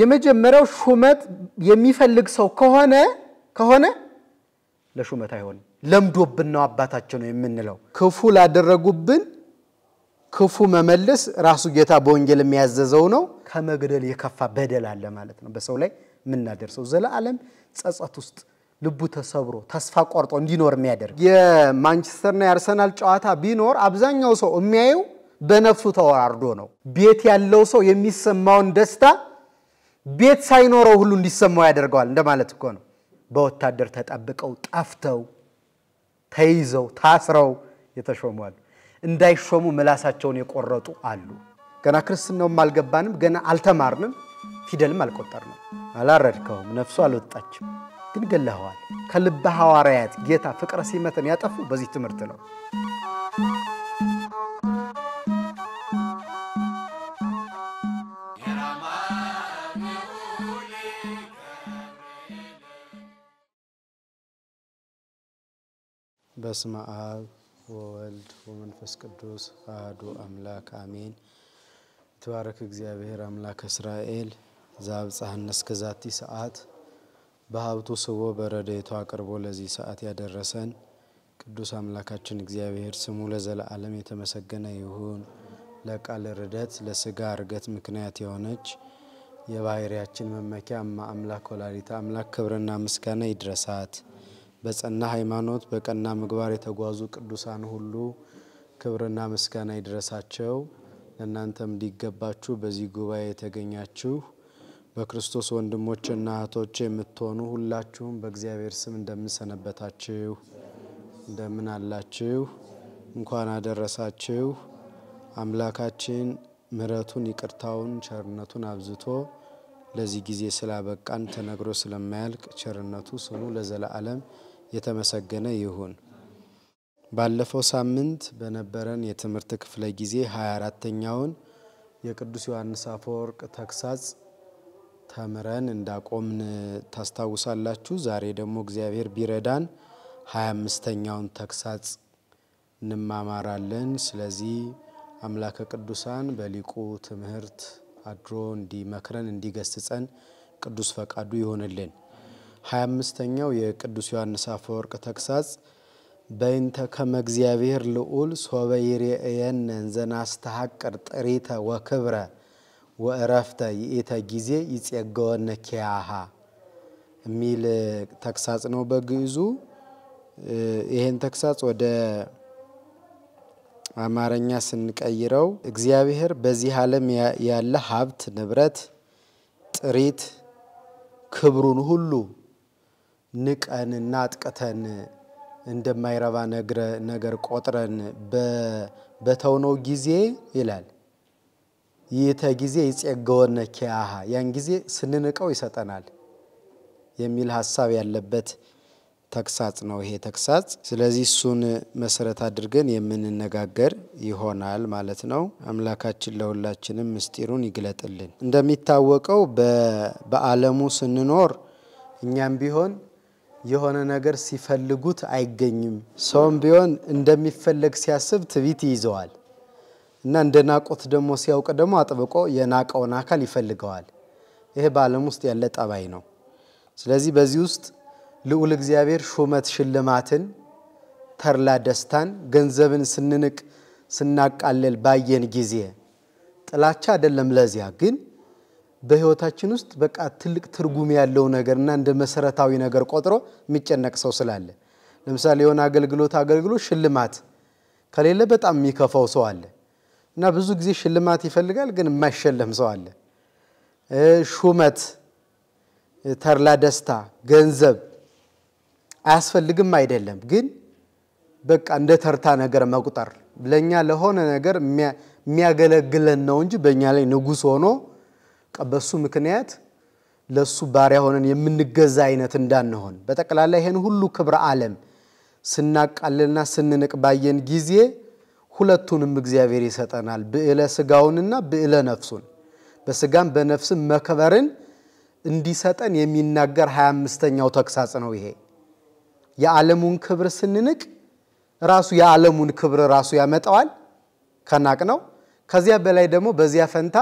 የመጀመሪያው ሹመት የሚፈልግ ሰው ከሆነ ከሆነ ለሹመት አይሆንም። ለምዶብን ነው አባታቸው ነው የምንለው። ክፉ ላደረጉብን ክፉ መመልስ ራሱ ጌታ በወንጌል የሚያዘዘው ነው። ከመግደል የከፋ በደል አለ ማለት ነው በሰው ላይ የምናደርሰው ዘለዓለም ጸጸት ውስጥ ልቡ ተሰብሮ ተስፋ ቆርጦ እንዲኖር የሚያደርግ የማንቸስተርና የአርሰናል ጨዋታ ቢኖር አብዛኛው ሰው የሚያየው በነፍሱ ተወራርዶ ነው። ቤት ያለው ሰው የሚሰማውን ደስታ ቤት ሳይኖረው ሁሉ እንዲሰማው ያደርገዋል እንደማለት እኮ ነው። በወታደር ተጠብቀው ጠፍተው ተይዘው ታስረው የተሾሙ አሉ። እንዳይሾሙ ምላሳቸውን የቆረጡ አሉ። ገና ክርስትናውም አልገባንም፣ ገና አልተማርንም፣ ፊደልም አልቆጠርንም። አላረድከውም፣ ነፍሱ አልወጣችም፣ ግን ገለኸዋል። ከልበ ሐዋርያት ጌታ ፍቅረ ሲመተን ያጠፉ በዚህ ትምህርት ነው። በስመ አብ ወወልድ ወመንፈስ ቅዱስ አህዱ አምላክ አሜን። የተባረክ እግዚአብሔር አምላክ እስራኤል ዘአብጽሐነ እስከ ዛቲ ሰዓት በሀብቱ ስቦ በረድኤቱ አቅርቦ ለዚህ ሰዓት ያደረሰን ቅዱስ አምላካችን እግዚአብሔር ስሙ ለዘለዓለም የተመሰገነ ይሁን። ለቃል ርደት ለስጋ እርገት ምክንያት የሆነች የባህርያችን መመኪያ እማ አምላክ ወላዲተ አምላክ ክብርና ምስጋና ይድረሳት። በጸና ሃይማኖት በቀና ምግባር የተጓዙ ቅዱሳን ሁሉ ክብርና ምስጋና ይድረሳቸው። ለእናንተም እንዲገባችሁ በዚህ ጉባኤ የተገኛችሁ በክርስቶስ ወንድሞችና እህቶች የምትሆኑ ሁላችሁም በእግዚአብሔር ስም እንደምንሰነበታችሁ እንደምን አላችሁ? እንኳን አደረሳችሁ። አምላካችን ምሕረቱን ይቅርታውን፣ ቸርነቱን አብዝቶ ለዚህ ጊዜ ስላበቃን ተነግሮ ስለማያልቅ ቸርነቱ ስሙ ለዘለዓለም የተመሰገነ ይሁን። ባለፈው ሳምንት በነበረን የትምህርት ክፍለ ጊዜ 24ተኛውን የቅዱስ ዮሐንስ አፈወርቅ ተግሳጽ ተምረን እንዳቆምን ታስታውሳላችሁ። ዛሬ ደግሞ እግዚአብሔር ቢረዳን 25ተኛውን ተግሳጽ እንማማራለን። ስለዚህ አምላከ ቅዱሳን በሊቁ ትምህርት አድሮ እንዲመክረን እንዲገስጸን ቅዱስ ፈቃዱ ይሆንልን። 25 አምስተኛው የቅዱስ ዮሐንስ አፈወርቅ ተግሳጽ በይንተ ከመ እግዚአብሔር ልዑል ሶበ ይርኤየነ ዘናስተሐቅር ጥሪተ ወክብረ ወእረፍተ ይእተ ጊዜ ይጼገወነ ኪያሃ የሚል ተግሳጽ ነው በግዕዙ። ይሄን ተግሳጽ ወደ አማርኛ ስንቀይረው እግዚአብሔር በዚህ ዓለም ያለ ሀብት ንብረት ጥሪት ክብሩን ሁሉ ንቀንና አጥቅተን እንደማይረባ ነገር ቆጥረን በተውነው ጊዜ ይላል ይተ ጊዜ ይጼገወነ ኪያሃ ያን ጊዜ ስንንቀው ይሰጠናል የሚል ሀሳብ ያለበት ተግሳጽ ነው ይሄ ተግሳጽ። ስለዚህ እሱን መሰረት አድርገን የምንነጋገር ይሆናል ማለት ነው። አምላካችን ለሁላችንም ምስጢሩን ይግለጥልን። እንደሚታወቀው በዓለሙ ስንኖር እኛም ቢሆን የሆነ ነገር ሲፈልጉት አይገኝም። ሰውም ቢሆን እንደሚፈለግ ሲያስብ ትቢት ይይዘዋል እና እንደ ናቁት ደግሞ ሲያውቅ ደግሞ አጥብቆ የናቀውን አካል ይፈልገዋል። ይሄ በዓለም ውስጥ ያለ ጠባይ ነው። ስለዚህ በዚህ ውስጥ ልዑል እግዚአብሔር ሹመት ሽልማትን፣ ተርላ ደስታን፣ ገንዘብን ስንንቅ ስናቃልል ባየን ጊዜ ጥላቻ አይደለም ለዚያ ግን በህይወታችን ውስጥ በቃ ትልቅ ትርጉም ያለው ነገር እና እንደ መሰረታዊ ነገር ቆጥሮ የሚጨነቅ ሰው ስላለ፣ ለምሳሌ የሆነ አገልግሎት አገልግሎት ሽልማት ከሌለ በጣም የሚከፋው ሰው አለ እና ብዙ ጊዜ ሽልማት ይፈልጋል ግን የማይሸለም ሰው አለ። ሹመት፣ ተርላ ደስታ፣ ገንዘብ አያስፈልግም አይደለም፣ ግን በቃ እንደ ተርታ ነገር መቁጠር ለእኛ ለሆነ ነገር የሚያገለግለን ነው እንጂ በእኛ ላይ ንጉስ ሆኖ በሱ ምክንያት ለሱ ባሪያ ሆነን የምንገዛ አይነት እንዳንሆን በጠቅላላ ይሄን ሁሉ ክብረ ዓለም ስናቃልልና ስንንቅ ባየን ጊዜ ሁለቱንም እግዚአብሔር ይሰጠናል፣ ብዕለ ስጋውንና ብዕለ ነፍሱን። በስጋም በነፍስም መክበርን እንዲሰጠን የሚናገር 25ኛው ተግሳጽ ነው። ይሄ የዓለሙን ክብር ስንንቅ ራሱ የዓለሙን ክብር ራሱ ያመጣዋል፣ ከናቅ ነው። ከዚያ በላይ ደግሞ በዚያ ፈንታ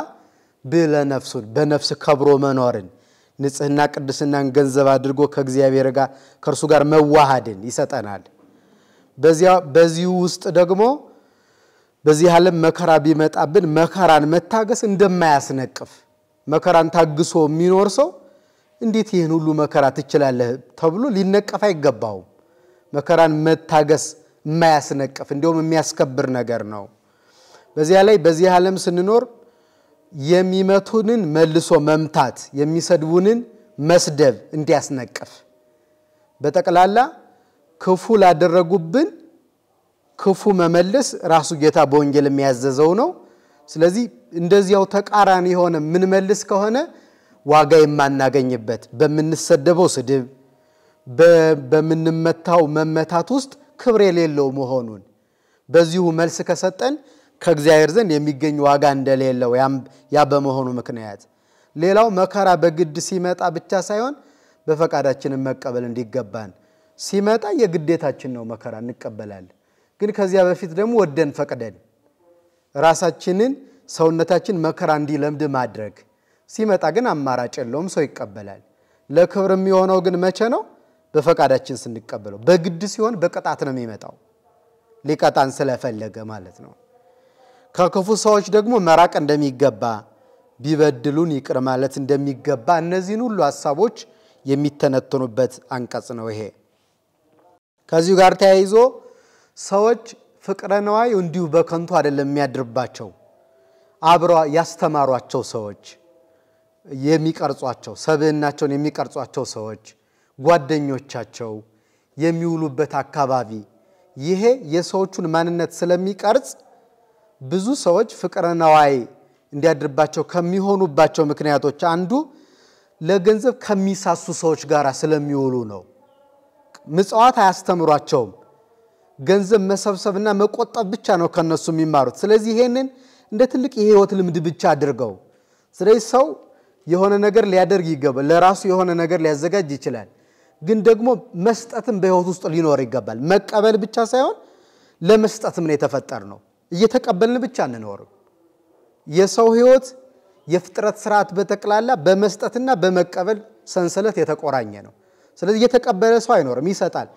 ብለነፍሱን በነፍስ ከብሮ መኖርን ንጽህና ቅድስናን ገንዘብ አድርጎ ከእግዚአብሔር ጋር ከእርሱ ጋር መዋሃድን ይሰጠናል። በዚሁ ውስጥ ደግሞ በዚህ ዓለም መከራ ቢመጣብን መከራን መታገስ እንደማያስነቅፍ መከራን ታግሶ የሚኖር ሰው እንዴት ይህን ሁሉ መከራ ትችላለህ ተብሎ ሊነቀፍ አይገባውም። መከራን መታገስ የማያስነቅፍ እንዲሁም የሚያስከብር ነገር ነው። በዚያ ላይ በዚህ ዓለም ስንኖር የሚመቱንን መልሶ መምታት፣ የሚሰድቡንን መስደብ እንዲያስነቅፍ በጠቅላላ ክፉ ላደረጉብን ክፉ መመለስ ራሱ ጌታ በወንጌል የሚያዘዘው ነው። ስለዚህ እንደዚያው ተቃራኒ የሆነ ምንመልስ ከሆነ ዋጋ የማናገኝበት በምንሰደበው ስድብ፣ በምንመታው መመታት ውስጥ ክብር የሌለው መሆኑን በዚሁ መልስ ከሰጠን ከእግዚአብሔር ዘንድ የሚገኝ ዋጋ እንደሌለው ያ በመሆኑ ምክንያት ሌላው መከራ በግድ ሲመጣ ብቻ ሳይሆን በፈቃዳችንን መቀበል እንዲገባን ሲመጣ የግዴታችን ነው መከራ እንቀበላለን። ግን ከዚያ በፊት ደግሞ ወደን ፈቅደን ራሳችንን ሰውነታችን መከራ እንዲለምድ ማድረግ ሲመጣ ግን አማራጭ የለውም፣ ሰው ይቀበላል። ለክብር የሚሆነው ግን መቼ ነው? በፈቃዳችን ስንቀበለው። በግድ ሲሆን በቅጣት ነው የሚመጣው፣ ሊቀጣን ስለፈለገ ማለት ነው። ከክፉ ሰዎች ደግሞ መራቅ እንደሚገባ፣ ቢበድሉን ይቅር ማለት እንደሚገባ እነዚህን ሁሉ ሀሳቦች የሚተነተኑበት አንቀጽ ነው ይሄ። ከዚሁ ጋር ተያይዞ ሰዎች ፍቅረ ነዋይ እንዲሁ በከንቱ አይደለም የሚያድርባቸው። አብረ ያስተማሯቸው ሰዎች፣ የሚቀርጿቸው ሰብዕናቸውን የሚቀርጿቸው ሰዎች፣ ጓደኞቻቸው፣ የሚውሉበት አካባቢ ይሄ የሰዎቹን ማንነት ስለሚቀርጽ ብዙ ሰዎች ፍቅረ ነዋይ እንዲያድርባቸው ከሚሆኑባቸው ምክንያቶች አንዱ ለገንዘብ ከሚሳሱ ሰዎች ጋር ስለሚውሉ ነው። ምጽዋት አያስተምሯቸውም። ገንዘብ መሰብሰብና መቆጠብ ብቻ ነው ከነሱ የሚማሩት። ስለዚህ ይሄንን እንደ ትልቅ የህይወት ልምድ ብቻ አድርገው። ስለዚህ ሰው የሆነ ነገር ሊያደርግ ይገባል። ለራሱ የሆነ ነገር ሊያዘጋጅ ይችላል። ግን ደግሞ መስጠትም በህይወት ውስጥ ሊኖር ይገባል። መቀበል ብቻ ሳይሆን ለመስጠትም ነው የተፈጠር ነው። እየተቀበልን ብቻ አንኖርም። የሰው ህይወት የፍጥረት ስርዓት በጠቅላላ በመስጠትና በመቀበል ሰንሰለት የተቆራኘ ነው። ስለዚህ የተቀበለ ሰው አይኖርም፣ ይሰጣል።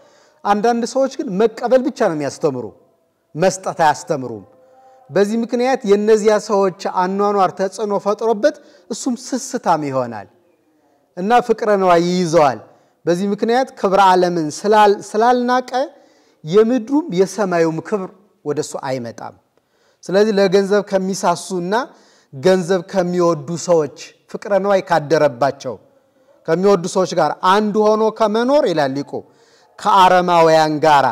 አንዳንድ ሰዎች ግን መቀበል ብቻ ነው የሚያስተምሩ፣ መስጠት አያስተምሩም። በዚህ ምክንያት የእነዚያ ሰዎች አኗኗር ተጽዕኖ ፈጥሮበት እሱም ስስታም ይሆናል እና ፍቅረ ነዋይ ይይዘዋል። በዚህ ምክንያት ክብረ ዓለምን ስላልናቀ የምድሩም የሰማዩም ክብር ወደ እሱ አይመጣም። ስለዚህ ለገንዘብ ከሚሳሱና ገንዘብ ከሚወዱ ሰዎች ፍቅረ ነዋይ ካደረባቸው ከሚወዱ ሰዎች ጋር አንድ ሆኖ ከመኖር ይላል ሊቁ ከአረማውያን ጋራ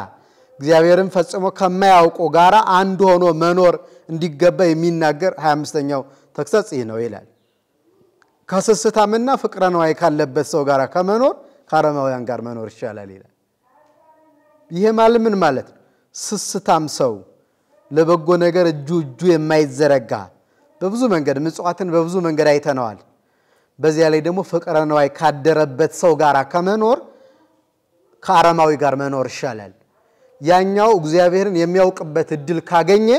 እግዚአብሔርን ፈጽሞ ከማያውቁ ጋራ አንድ ሆኖ መኖር እንዲገባ የሚናገር 25ኛው ተክሰጽ ይህ ነው ይላል። ከስስታምና ፍቅረ ነዋይ ካለበት ሰው ጋር ከመኖር ከአረማውያን ጋር መኖር ይሻላል ይላል። ይሄ ማለት ምን ማለት ነው? ስስታም ሰው ለበጎ ነገር እጁ እጁ የማይዘረጋ በብዙ መንገድ ምጽዋትን በብዙ መንገድ አይተነዋል። በዚያ ላይ ደግሞ ፍቅረ ነዋይ ካደረበት ሰው ጋር ከመኖር ከአረማዊ ጋር መኖር ይሻላል። ያኛው እግዚአብሔርን የሚያውቅበት እድል ካገኘ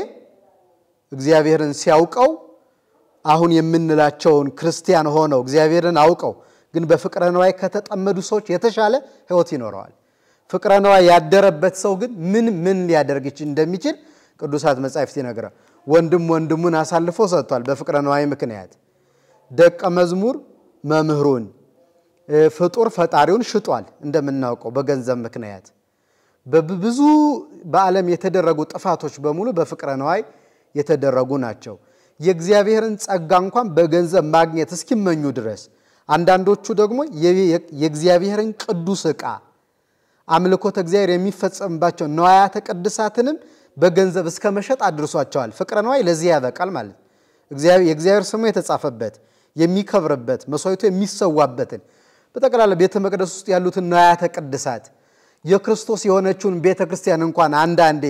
እግዚአብሔርን ሲያውቀው አሁን የምንላቸውን ክርስቲያን ሆነው እግዚአብሔርን አውቀው ግን በፍቅረ ነዋይ ከተጠመዱ ሰዎች የተሻለ ሕይወት ይኖረዋል። ፍቅረ ያደረበት ሰው ግን ምን ምን ሊያደርግ እንደሚችል ቅዱሳት መጻሕፍት ይነግራል። ወንድም ወንድሙን አሳልፎ ሰጥቷል። በፍቅረ ነዋይ ምክንያት ደቀ መዝሙር መምህሩን፣ ፍጡር ፈጣሪውን ሽጧል። እንደምናውቀው በገንዘብ ምክንያት በብዙ በዓለም የተደረጉ ጥፋቶች በሙሉ በፍቅረ ነዋይ የተደረጉ ናቸው። የእግዚአብሔርን ጸጋ እንኳን በገንዘብ ማግኘት እስኪመኙ ድረስ አንዳንዶቹ ደግሞ የእግዚአብሔርን ቅዱስ ዕቃ አምልኮተ እግዚአብሔር የሚፈጸምባቸው ነዋያተ ቅድሳትንም በገንዘብ እስከ መሸጥ አድርሷቸዋል። ፍቅረ ነዋይ ለዚህ ያበቃል ማለት የእግዚአብሔር ስሙ የተጻፈበት የሚከብርበት መስዋዕቱ የሚሰዋበትን በጠቅላላ ቤተ መቅደስ ውስጥ ያሉትን ንዋያተ ቅድሳት የክርስቶስ የሆነችውን ቤተ ክርስቲያን እንኳን አንዳንዴ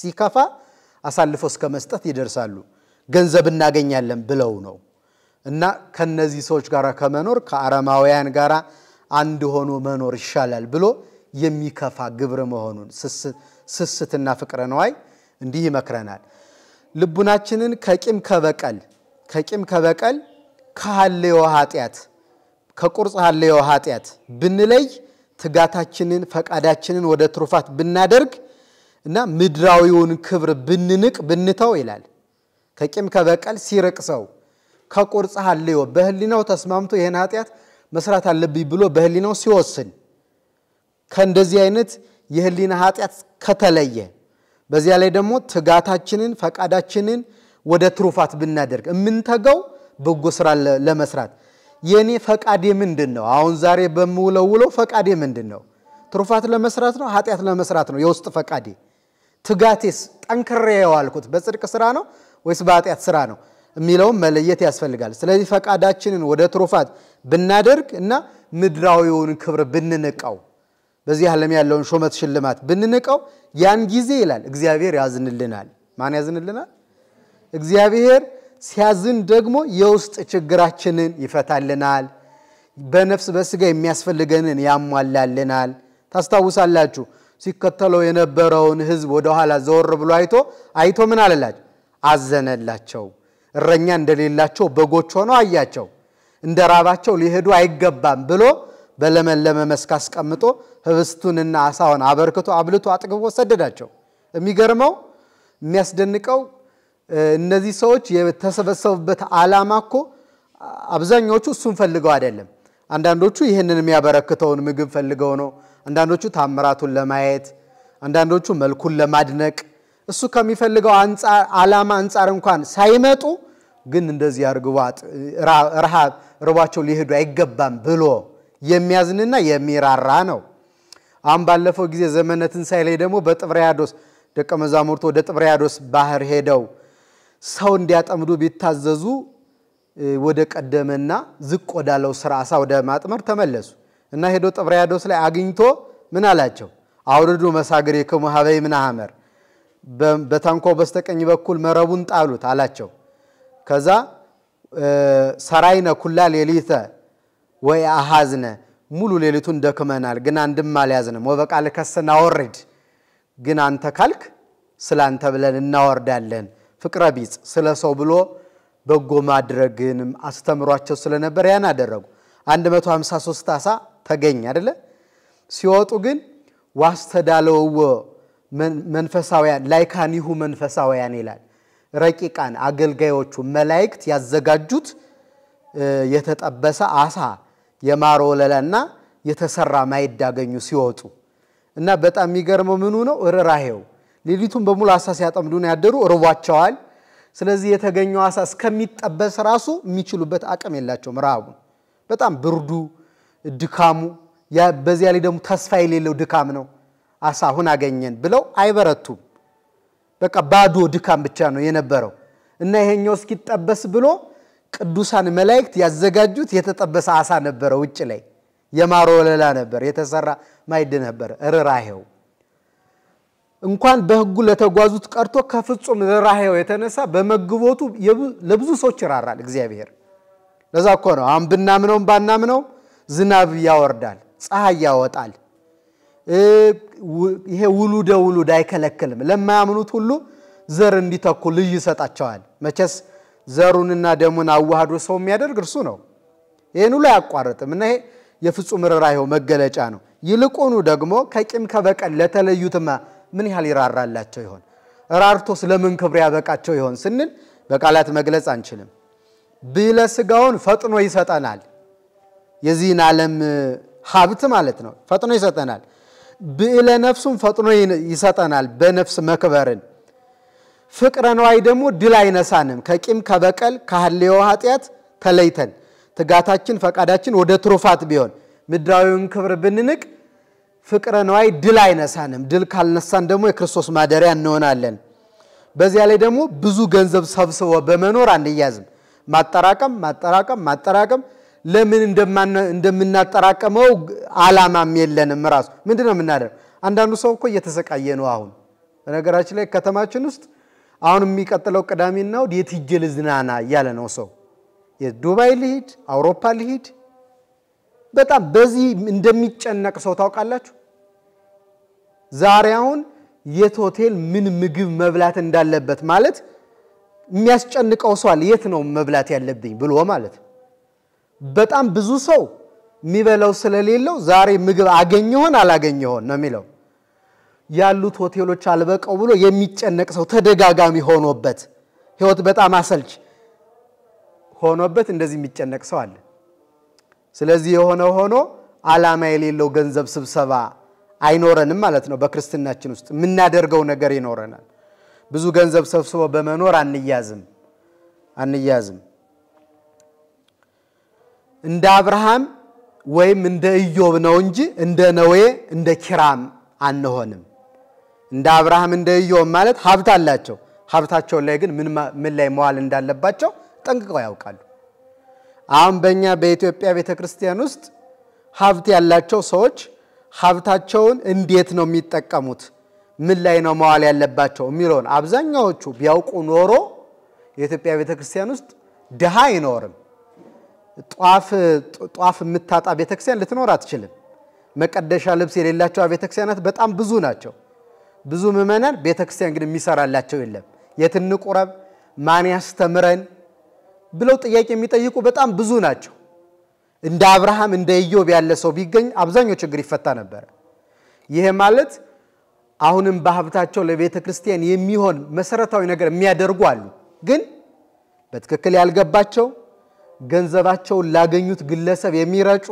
ሲከፋ አሳልፎ እስከ መስጠት ይደርሳሉ። ገንዘብ እናገኛለን ብለው ነው እና ከነዚህ ሰዎች ጋር ከመኖር ከአረማውያን ጋር አንድ ሆኖ መኖር ይሻላል ብሎ የሚከፋ ግብር መሆኑን ስስትና ፍቅረ ነዋይ እንዲህ ይመክረናል። ልቡናችንን ከቂም ከበቀል ከቂም ከበቀል ከሐሌዮ ኃጢአት ከቁርጽ ሐሌዮ ኃጢአት ብንለይ ትጋታችንን ፈቃዳችንን ወደ ትሩፋት ብናደርግ እና ምድራዊውን ክብር ብንንቅ ብንተው ይላል። ከቂም ከበቀል ሲርቅ ሰው ከቁርጽ ሐሌዮ በህሊናው ተስማምቶ ይህን ኃጢአት መስራት አለብኝ ብሎ በህሊናው ሲወስን ከእንደዚህ አይነት የህሊና ኃጢአት ከተለየ በዚያ ላይ ደግሞ ትጋታችንን ፈቃዳችንን ወደ ትሩፋት ብናደርግ የምንተጋው በጎ ስራ ለመስራት የእኔ ፈቃዴ ምንድን ነው? አሁን ዛሬ በምውለውለው ፈቃዴ ምንድን ነው? ትሩፋት ለመስራት ነው? ኃጢአት ለመስራት ነው? የውስጥ ፈቃዴ ትጋቴስ ጠንክሬ የዋልኩት በጽድቅ ስራ ነው ወይስ በኃጢአት ስራ ነው የሚለውን መለየት ያስፈልጋል። ስለዚህ ፈቃዳችንን ወደ ትሩፋት ብናደርግ እና ምድራዊውን ክብር ብንንቀው በዚህ ዓለም ያለውን ሾመት ሽልማት ብንንቀው ያን ጊዜ ይላል እግዚአብሔር ያዝንልናል። ማን ያዝንልናል? እግዚአብሔር ሲያዝን ደግሞ የውስጥ ችግራችንን ይፈታልናል። በነፍስ በስጋ የሚያስፈልገንን ያሟላልናል። ታስታውሳላችሁ ሲከተለው የነበረውን ወደ ወደኋላ ዘወር ብሎ አይቶ አይቶ ምን አለላቸው? አዘነላቸው። እረኛ እንደሌላቸው በጎች ሆነው አያቸው። እንደ ራባቸው ሊሄዱ አይገባም ብሎ በለመለመ መስክ አስቀምጦ ህብስቱንና አሳውን አበርክቶ አብልቶ አጥግቦ ሰደዳቸው። የሚገርመው የሚያስደንቀው እነዚህ ሰዎች የተሰበሰቡበት ዓላማ እኮ አብዛኛዎቹ እሱን ፈልገው አይደለም። አንዳንዶቹ ይህንን የሚያበረክተውን ምግብ ፈልገው ነው። አንዳንዶቹ ታምራቱን ለማየት፣ አንዳንዶቹ መልኩን ለማድነቅ እሱ ከሚፈልገው ዓላማ አንጻር እንኳን ሳይመጡ ግን እንደዚህ አርግቧት ረሃብ ርቧቸው ሊሄዱ አይገባም ብሎ የሚያዝንና የሚራራ ነው። አሁን ባለፈው ጊዜ ዘመነ ትንሣኤ ላይ ደግሞ በጥብርያዶስ ደቀ መዛሙርቱ ወደ ጥብርያዶስ ባህር ሄደው ሰው እንዲያጠምዱ ቢታዘዙ ወደ ቀደመና ዝቅ ወዳለው ስራ አሳ ወደ ማጥመር ተመለሱ እና ሄዶ ጥብርያዶስ ላይ አግኝቶ ምን አላቸው? አውርዱ መሳግሬክሙ ሀበይ ምናሐመር፣ በታንኳው በስተቀኝ በኩል መረቡን ጣሉት አላቸው። ከዛ ሰራይነ ኩላ ሌሊተ ወይ አሃዝነ ሙሉ ሌሊቱን ደክመናል፣ ግን አንድም አልያዝንም። ወበቃል ከስና ወርድ ግን አንተ ካልክ ስለ አንተ ብለን እናወርዳለን። ፍቅረ ቢጽ ስለ ሰው ብሎ በጎ ማድረግንም አስተምሯቸው ስለነበር ያን አደረጉ። 153 ዓሳ ተገኝ አደለ? ሲወጡ ግን ዋስተዳለውዎ መንፈሳውያን ላይካኒሁ መንፈሳውያን ይላል። ረቂቃን አገልጋዮቹ መላእክት ያዘጋጁት የተጠበሰ አሳ የማር ወለላና የተሰራ ማይዳገኙ ሲወጡ እና በጣም የሚገርመው ምኑ ነው ርኅራሄው። ሌሊቱን በሙሉ አሳ ሲያጠምዱ ነው ያደሩ፣ ርቧቸዋል። ስለዚህ የተገኘው አሳ እስከሚጠበስ ራሱ የሚችሉበት አቅም የላቸውም። ረሃቡን በጣም ብርዱ፣ ድካሙ፣ በዚያ ላይ ደግሞ ተስፋ የሌለው ድካም ነው። አሳ አሁን አገኘን ብለው አይበረቱም። በቃ ባዶ ድካም ብቻ ነው የነበረው እና ይሄኛው እስኪጠበስ ብሎ ቅዱሳን መላእክት ያዘጋጁት የተጠበሰ አሳ ነበረ። ውጭ ላይ የማሮ ወለላ ነበር የተሰራ ማይድ ነበር። ርራሄው እንኳን በህጉ ለተጓዙት ቀርቶ ከፍጹም ርራሄው የተነሳ በመግቦቱ ለብዙ ሰዎች ይራራል እግዚአብሔር። ለዛ እኮ ነው አሁን ብናምነውም ባናምነውም ዝናብ ያወርዳል፣ ፀሐይ ያወጣል። ይሄ ውሉደ ውሉድ አይከለክልም። ለማያምኑት ሁሉ ዘር እንዲተኩ ልጅ ይሰጣቸዋል። መቼስ ዘሩንና ደሙን አዋህዶ ሰው የሚያደርግ እርሱ ነው። ይህን ሁሉ አያቋርጥም እና ይሄ የፍጹም ርኅራኄው መገለጫ ነው። ይልቁኑ ደግሞ ከቂም ከበቀል ለተለዩትማ ምን ያህል ይራራላቸው ይሆን? ራርቶ ስለምን ክብር ያበቃቸው ይሆን ስንል በቃላት መግለጽ አንችልም። ብለ ስጋውን ፈጥኖ ይሰጠናል። የዚህን ዓለም ሀብት ማለት ነው። ፈጥኖ ይሰጠናል። ብለ ነፍሱን ፈጥኖ ይሰጠናል። በነፍስ መክበርን ፍቅረ ነዋይ ደግሞ ድል አይነሳንም። ከቂም ከበቀል ከሐሌዮ ኃጢአት ተለይተን ትጋታችን ፈቃዳችን ወደ ትሩፋት ቢሆን ምድራዊውን ክብር ብንንቅ ፍቅረ ነዋይ ድል አይነሳንም። ድል ካልነሳን ደግሞ የክርስቶስ ማደሪያ እንሆናለን። በዚያ ላይ ደግሞ ብዙ ገንዘብ ሰብስቦ በመኖር አንያዝም። ማጠራቀም ማጠራቀም ማጠራቀም ለምን እንደምናጠራቀመው አላማም የለንም። ራሱ ምንድን ነው የምናደርግ? አንዳንዱ ሰው እኮ እየተሰቃየ ነው አሁን። በነገራችን ላይ ከተማችን ውስጥ አሁን የሚቀጥለው ቅዳሜና ነው። የት ሄጄ ልዝናና እያለ ነው ሰው። ዱባይ ልሂድ፣ አውሮፓ ልሂድ። በጣም በዚህ እንደሚጨነቅ ሰው ታውቃላችሁ። ዛሬ አሁን የት ሆቴል ምን ምግብ መብላት እንዳለበት ማለት የሚያስጨንቀው ሰዋል። የት ነው መብላት ያለብኝ ብሎ ማለት በጣም ብዙ ሰው የሚበላው ስለሌለው ዛሬ ምግብ አገኘሆን አላገኘሆን ነው የሚለው። ያሉት ሆቴሎች አልበቀው ብሎ የሚጨነቅ ሰው ተደጋጋሚ ሆኖበት ህይወት በጣም አሰልች ሆኖበት እንደዚህ የሚጨነቅ ሰው አለ። ስለዚህ የሆነ ሆኖ አላማ የሌለው ገንዘብ ስብሰባ አይኖረንም ማለት ነው። በክርስትናችን ውስጥ የምናደርገው ነገር ይኖረናል። ብዙ ገንዘብ ሰብስቦ በመኖር አንያዝም አንያዝም። እንደ አብርሃም ወይም እንደ ኢዮብ ነው እንጂ እንደ ነዌ እንደ ኪራም አንሆንም። እንደ አብርሃም እንደ ኢዮብ ማለት ሀብት አላቸው። ሀብታቸውን ላይ ግን ምን ላይ መዋል እንዳለባቸው ጠንቅቀው ያውቃሉ። አሁን በእኛ በኢትዮጵያ ቤተ ክርስቲያን ውስጥ ሀብት ያላቸው ሰዎች ሀብታቸውን እንዴት ነው የሚጠቀሙት፣ ምን ላይ ነው መዋል ያለባቸው የሚለውን አብዛኛዎቹ ቢያውቁ ኖሮ የኢትዮጵያ ቤተ ክርስቲያን ውስጥ ድሃ አይኖርም። ጧፍ የምታጣ ቤተክርስቲያን ልትኖር አትችልም። መቀደሻ ልብስ የሌላቸው ቤተክርስቲያናት በጣም ብዙ ናቸው። ብዙ ምእመናን ቤተ ክርስቲያን ግን የሚሰራላቸው የለም። የት እንቁረብ፣ ማን ያስተምረን ብለው ጥያቄ የሚጠይቁ በጣም ብዙ ናቸው። እንደ አብርሃም እንደ ኢዮብ ያለ ሰው ቢገኝ አብዛኛው ችግር ይፈታ ነበር። ይሄ ማለት አሁንም በሀብታቸው ለቤተ ክርስቲያን የሚሆን መሰረታዊ ነገር የሚያደርጉ አሉ። ግን በትክክል ያልገባቸው ገንዘባቸውን ላገኙት ግለሰብ የሚረጩ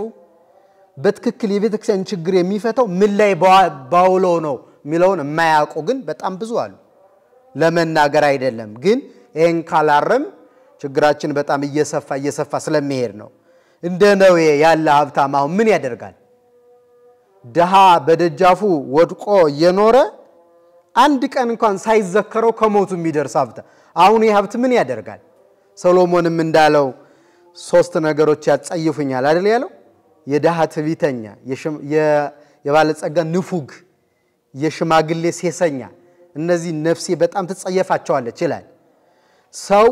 በትክክል የቤተ ክርስቲያን ችግር የሚፈታው ምን ላይ ባውለው ነው የሚለውን የማያውቁ ግን በጣም ብዙ አሉ። ለመናገር አይደለም ግን ይህን ካላረም ችግራችን በጣም እየሰፋ እየሰፋ ስለሚሄድ ነው። እንደ ነዌ ያለ ሀብታም አሁን ምን ያደርጋል? ድሃ በደጃፉ ወድቆ እየኖረ አንድ ቀን እንኳን ሳይዘከረው ከሞቱ የሚደርስ ሀብት። አሁን ይህ ሀብት ምን ያደርጋል? ሰሎሞንም እንዳለው ሶስት ነገሮች ያጸይፉኛል አይደል ያለው? የድሃ ትቢተኛ፣ የባለጸጋ ንፉግ የሽማግሌ ሴሰኛ እነዚህ ነፍሴ በጣም ትጸየፋቸዋለች ይላል። ሰው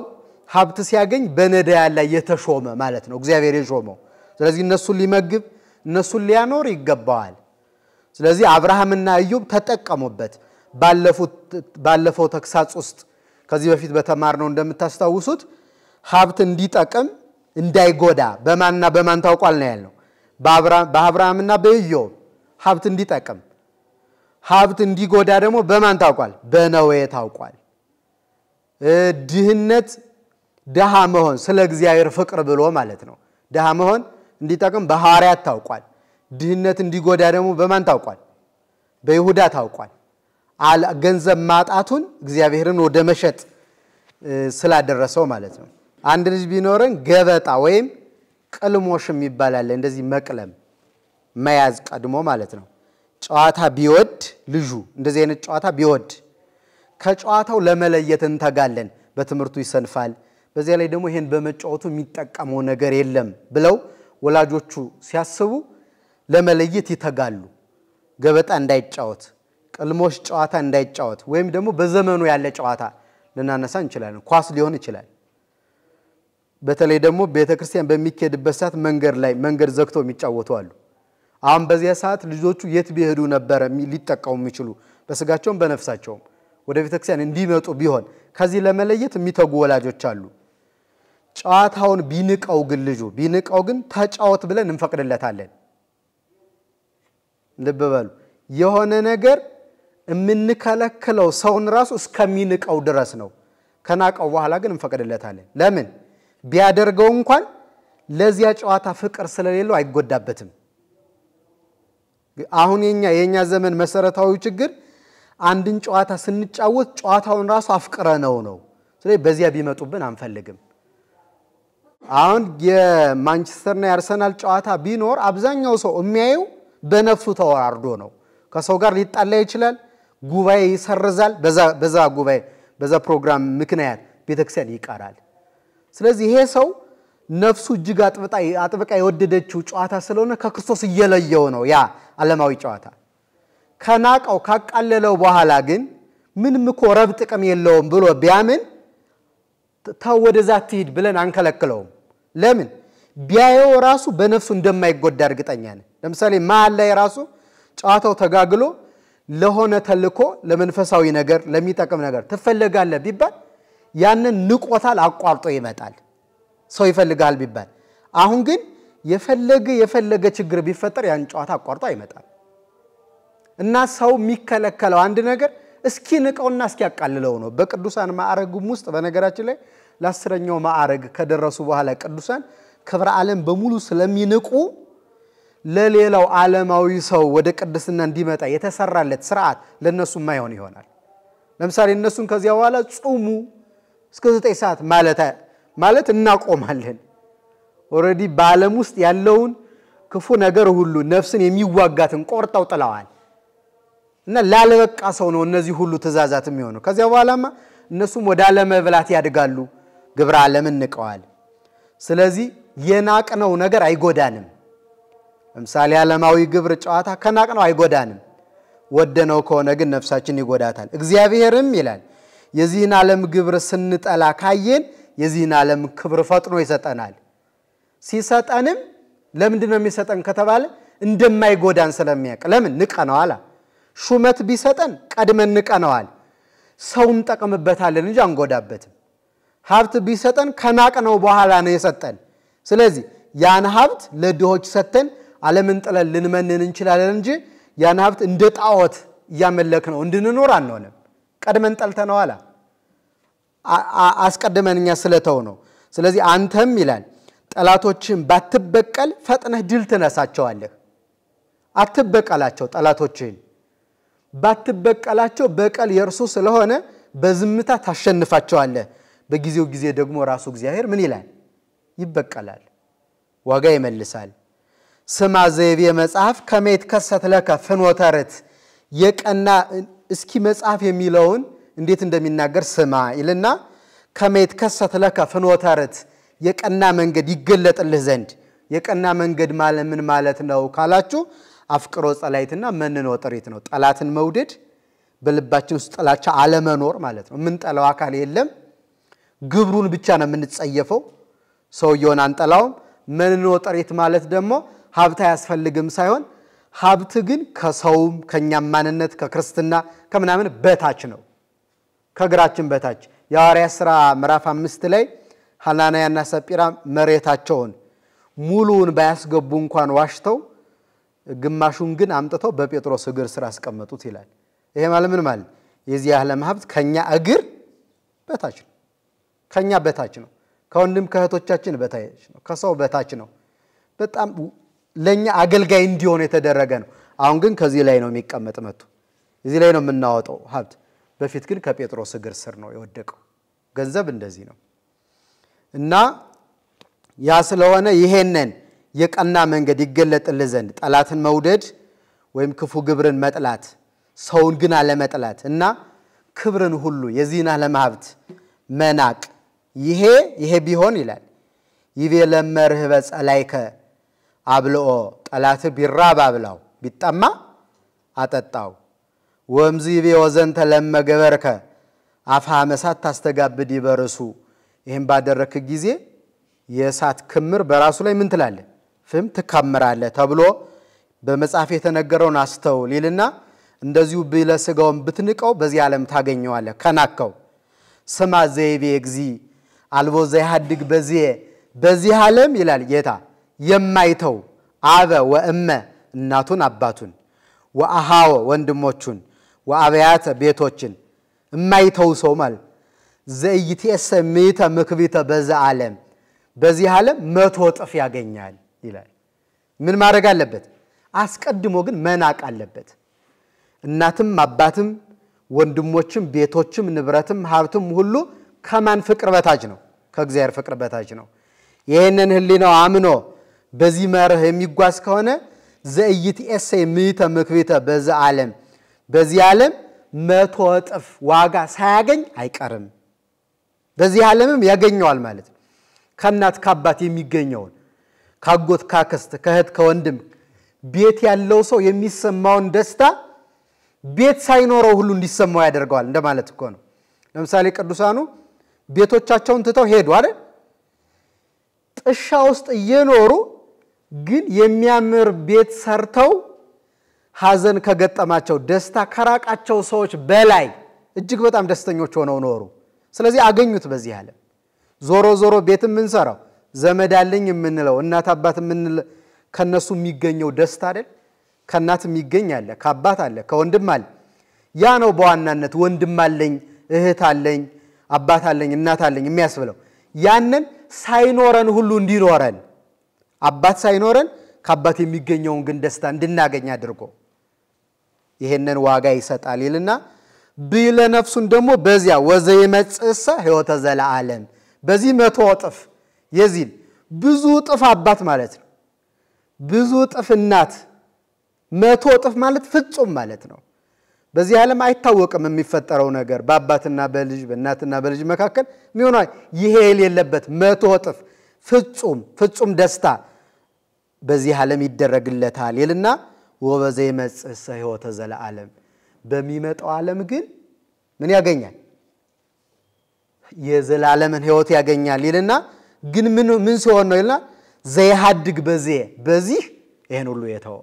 ሀብት ሲያገኝ በነዳያን ላይ የተሾመ ማለት ነው፣ እግዚአብሔር የሾመው። ስለዚህ እነሱን ሊመግብ እነሱን ሊያኖር ይገባዋል። ስለዚህ አብርሃምና እዩብ ተጠቀሙበት። ባለፈው ተግሳጽ ውስጥ ከዚህ በፊት በተማርነው እንደምታስታውሱት ሀብት እንዲጠቅም እንዳይጎዳ በማንና በማን ታውቋል ነው ያለው። በአብርሃምና በኢዮብ ሀብት እንዲጠቅም ሀብት እንዲጎዳ ደግሞ በማን ታውቋል? በነዌ ታውቋል። ድህነት ደሃ መሆን ስለ እግዚአብሔር ፍቅር ብሎ ማለት ነው። ደሃ መሆን እንዲጠቅም በሐዋርያት ታውቋል። ድህነት እንዲጎዳ ደግሞ በማን ታውቋል? በይሁዳ ታውቋል። ገንዘብ ማጣቱን እግዚአብሔርን ወደ መሸጥ ስላደረሰው ማለት ነው። አንድ ልጅ ቢኖረን ገበጣ ወይም ቅልሞሽ የሚባል እንደዚህ መቅለም መያዝ ቀድሞ ማለት ነው። ጨዋታ ቢወድ ልጁ እንደዚህ አይነት ጨዋታ ቢወድ ከጨዋታው ለመለየት እንተጋለን፣ በትምህርቱ ይሰንፋል፣ በዚያ ላይ ደግሞ ይሄን በመጫወቱ የሚጠቀመው ነገር የለም ብለው ወላጆቹ ሲያስቡ ለመለየት ይተጋሉ። ገበጣ እንዳይጫወት፣ ቅልሞሽ ጨዋታ እንዳይጫወት፣ ወይም ደግሞ በዘመኑ ያለ ጨዋታ ልናነሳ እንችላለን። ኳስ ሊሆን ይችላል። በተለይ ደግሞ ቤተክርስቲያን በሚካሄድበት ሰዓት መንገድ ላይ መንገድ ዘግተው የሚጫወቱ አሉ። አሁን በዚያ ሰዓት ልጆቹ የት ቢሄዱ ነበረ ሊጠቀሙ የሚችሉ በስጋቸውም በነፍሳቸውም ወደ ቤተክርስቲያን እንዲመጡ ቢሆን ከዚህ ለመለየት የሚተጉ ወላጆች አሉ። ጨዋታውን ቢንቀው ግን ልጁ ቢንቀው ግን ተጫወት ብለን እንፈቅድለታለን። ልብ በሉ። የሆነ ነገር የምንከለክለው ሰውን ራሱ እስከሚንቀው ድረስ ነው። ከናቀው በኋላ ግን እንፈቅድለታለን። ለምን? ቢያደርገው እንኳን ለዚያ ጨዋታ ፍቅር ስለሌለው አይጎዳበትም። አሁን የኛ የኛ ዘመን መሰረታዊ ችግር አንድን ጨዋታ ስንጫወት ጨዋታውን ራሱ አፍቅረ ነው ነው። ስለዚህ በዚያ ቢመጡብን አንፈልግም። አሁን የማንቸስተርና የአርሰናል ጨዋታ ቢኖር አብዛኛው ሰው የሚያየው በነፍሱ ተወራርዶ ነው። ከሰው ጋር ሊጣላ ይችላል፣ ጉባኤ ይሰርዛል። በዛ ጉባኤ በዛ ፕሮግራም ምክንያት ቤተክርስቲያን ይቀራል። ስለዚህ ይሄ ሰው ነፍሱ እጅግ አጥብጣ አጥብቃ የወደደችው ጨዋታ ስለሆነ ከክርስቶስ እየለየው ነው ያ ዓለማዊ ጨዋታ። ከናቀው ካቃለለው በኋላ ግን ምንም እኮ ረብ ጥቅም የለውም ብሎ ቢያምን ተው ወደዛ ትሂድ ብለን አንከለክለውም። ለምን ቢያየው ራሱ በነፍሱ እንደማይጎዳ እርግጠኛ ነ ለምሳሌ መሀል ላይ ራሱ ጨዋታው ተጋግሎ ለሆነ ተልኮ ለመንፈሳዊ ነገር ለሚጠቅም ነገር ትፈለጋለ ቢባል ያንን ንቆታል፣ አቋርጦ ይመጣል። ሰው ይፈልጋል ቢባል። አሁን ግን የፈለገ የፈለገ ችግር ቢፈጠር ያን ጨዋታ አቋርጦ አይመጣም እና ሰው የሚከለከለው አንድ ነገር እስኪ ንቀውና እስኪ ያቃልለው ነው። በቅዱሳን ማዕረግም ውስጥ በነገራችን ላይ ለአስረኛው ማዕረግ ከደረሱ በኋላ ቅዱሳን ክብረ ዓለም በሙሉ ስለሚንቁ ለሌላው ዓለማዊ ሰው ወደ ቅድስና እንዲመጣ የተሰራለት ስርዓት ለእነሱ ማይሆን ይሆናል። ለምሳሌ እነሱን ከዚያ በኋላ ጹሙ እስከ ዘጠኝ ሰዓት ማለት ማለት እናቆማለን። ኦልሬዲ በዓለም ውስጥ ያለውን ክፉ ነገር ሁሉ ነፍስን የሚዋጋትን ቆርጠው ጥለዋል እና ላለበቃ ሰው ነው እነዚህ ሁሉ ትእዛዛት የሚሆነው። ከዚያ በኋላማ እነሱም ወደ አለመብላት ያድጋሉ፣ ግብረ ዓለምን ንቀዋል። ስለዚህ የናቅነው ነገር አይጎዳንም። ለምሳሌ ዓለማዊ ግብር፣ ጨዋታ ከናቅነው አይጎዳንም። ወደነው ከሆነ ግን ነፍሳችን ይጎዳታል። እግዚአብሔርም ይላል የዚህን ዓለም ግብር ስንጠላ ካየን የዚህን ዓለም ክብር ፈጥኖ ይሰጠናል። ሲሰጠንም ለምንድን ነው የሚሰጠን ከተባለ እንደማይጎዳን ስለሚያውቅ ለምን ንቀነዋል። ሹመት ቢሰጠን ቀድመን ንቀነዋል። ሰው እንጠቅምበታለን እንጂ አንጎዳበትም። ሀብት ቢሰጠን ከናቅነው በኋላ ነው የሰጠን። ስለዚህ ያን ሀብት ለድሆች ሰጥተን ዓለምን ጥለን ልንመንን እንችላለን እንጂ ያን ሀብት እንደ ጣዖት እያመለክ ነው እንድንኖር አንሆንም። ቀድመን ጠልተነዋላ። አስቀድመን እኛ ስለተው ነው። ስለዚህ አንተም ይላል ጠላቶችን ባትበቀል ፈጥነህ ድል ትነሳቸዋለህ። አትበቀላቸው ጠላቶችን ባትበቀላቸው በቀል የእርሱ ስለሆነ በዝምታ ታሸንፋቸዋለህ። በጊዜው ጊዜ ደግሞ ራሱ እግዚአብሔር ምን ይላል? ይበቀላል፣ ዋጋ ይመልሳል። ስማ ዘይቤ መጽሐፍ ከመ ይትከሰት ለከ ፍኖተ የቀና እስኪ መጽሐፍ የሚለውን እንዴት እንደሚናገር ስማ ይልና ከመት ከሰት ለከ ፍኖተርት የቀና መንገድ ይገለጥልህ ዘንድ የቀና መንገድ ማለት ምን ማለት ነው ካላችሁ አፍቅሮ ጸላይትና መንኖ ጥሪት ነው። ጠላትን መውደድ በልባችን ውስጥ ጥላቻ አለመኖር ማለት ነው። የምንጠላው አካል የለም፣ ግብሩን ብቻ ነው የምንጸየፈው። ሰውየውን አንጠላውም። መንኖ ጥሪት ማለት ደግሞ ሀብት አያስፈልግም ሳይሆን ሀብት ግን ከሰውም ከእኛም ማንነት ከክርስትና ከምናምን በታች ነው። ከእግራችን በታች የሐዋርያት ሥራ ምዕራፍ አምስት ላይ ሐናንያና ሰጲራ መሬታቸውን ሙሉውን ባያስገቡ እንኳን ዋሽተው ግማሹን ግን አምጥተው በጴጥሮስ እግር ስር አስቀመጡት ይላል። ይሄ ማለት ምን ማለት የዚህ ዓለም ሀብት ከኛ እግር በታች ነው፣ ከኛ በታች ነው፣ ከወንድም ከእህቶቻችን በታች ነው፣ ከሰው በታች ነው። በጣም ለእኛ አገልጋይ እንዲሆን የተደረገ ነው። አሁን ግን ከዚህ ላይ ነው የሚቀመጥ መጥቶ እዚህ ላይ ነው የምናወጣው ሀብት በፊት ግን ከጴጥሮስ እግር ስር ነው የወደቀው። ገንዘብ እንደዚህ ነው እና ያ ስለሆነ ይሄንን የቀና መንገድ ይገለጥል ዘንድ ጠላትን መውደድ ወይም ክፉ ግብርን መጥላት፣ ሰውን ግን አለመጥላት እና ክብርን ሁሉ የዚህን ዓለም ሀብት መናቅ ይሄ ይሄ ቢሆን ይላል ይቤ ለመርህበ ጸላይከ አብልኦ ጠላትህ ቢራብ አብላው ቢጠማ አጠጣው ወምዝ ይቤ ወዘንተ ለመገበርከ አፍሃ መሳት ታስተጋብድ ይበርሱ። ይህም ባደረክ ጊዜ የእሳት ክምር በራሱ ላይ ምን ትላለ ፍም ትከምራለህ ተብሎ በመጽሐፍ የተነገረውን አስተውል ይልና እንደዚሁ ብለ ስጋውን ብትንቀው በዚህ ዓለም ታገኘዋለ ከናከው ስማ ዘይቤ እግዚ አልቦ ዘይሃድግ በዚህ በዚህ ዓለም ይላል ጌታ የማይተው አበ ወእመ እናቱን አባቱን ወአሃወ ወንድሞቹን ወአብያተ ቤቶችን የማይተው ሰው ማለት ዘኢይትዔሰ ምእተ ምክቢተ በዛ ዓለም በዚህ ዓለም መቶ እጥፍ ያገኛል ይላል። ምን ማድረግ አለበት? አስቀድሞ ግን መናቅ አለበት። እናትም አባትም ወንድሞችም ቤቶችም ንብረትም ሀብትም ሁሉ ከማን ፍቅር በታች ነው? ከእግዚአብሔር ፍቅር በታች ነው። ይህንን ሕሊናው አምኖ በዚህ መርህ የሚጓዝ ከሆነ ዘኢይትዔሰ ምእተ ምክቢተ በዛ ዓለም በዚህ ዓለም መቶ እጥፍ ዋጋ ሳያገኝ አይቀርም። በዚህ ዓለምም ያገኘዋል ማለት ነው። ከእናት ከአባት የሚገኘውን ካጎት፣ ካክስት፣ ከእህት፣ ከወንድም ቤት ያለው ሰው የሚሰማውን ደስታ ቤት ሳይኖረው ሁሉ እንዲሰማው ያደርገዋል እንደማለት እኮ ነው። ለምሳሌ ቅዱሳኑ ቤቶቻቸውን ትተው ሄዱ አይደል? ጥሻ ውስጥ እየኖሩ ግን የሚያምር ቤት ሰርተው ሐዘን ከገጠማቸው ደስታ ከራቃቸው ሰዎች በላይ እጅግ በጣም ደስተኞች ሆነው ኖሩ። ስለዚህ አገኙት በዚህ ዓለም። ዞሮ ዞሮ ቤት የምንሰራው ዘመድ አለኝ የምንለው እናት አባት የምንለው ከነሱ የሚገኘው ደስታ አይደል? ከእናት የሚገኝ አለ፣ ከአባት አለ፣ ከወንድም አለ። ያ ነው በዋናነት ወንድም አለኝ፣ እህት አለኝ፣ አባት አለኝ፣ እናት አለኝ የሚያስብለው። ያንን ሳይኖረን ሁሉ እንዲኖረን አባት ሳይኖረን ከአባት የሚገኘውን ግን ደስታ እንድናገኝ አድርጎ ይሄንን ዋጋ ይሰጣል ይልና ብለ ነፍሱን ደግሞ በዚያ ወዘ የመጽሰ ህይወተ ዘለዓለም በዚህ መቶ እጥፍ የዚህን ብዙ እጥፍ አባት ማለት ነው። ብዙ እጥፍ እናት፣ መቶ እጥፍ ማለት ፍጹም ማለት ነው። በዚህ ዓለም አይታወቅም የሚፈጠረው ነገር በአባትና በልጅ በእናትና በልጅ መካከል የሚሆነ ይሄ የሌለበት መቶ እጥፍ ፍጹም ፍጹም ደስታ በዚህ ዓለም ይደረግለታል ይልና ወበዘ ይመጽእ ሕይወተ ዘለዓለም በሚመጣው ዓለም ግን ምን ያገኛል? የዘላለምን ህይወት ያገኛል ይልና ግን ምን ምን ሲሆን ነው ይልና ዘይሃድግ በዚህ በዚህ ይህን ሁሉ የተወ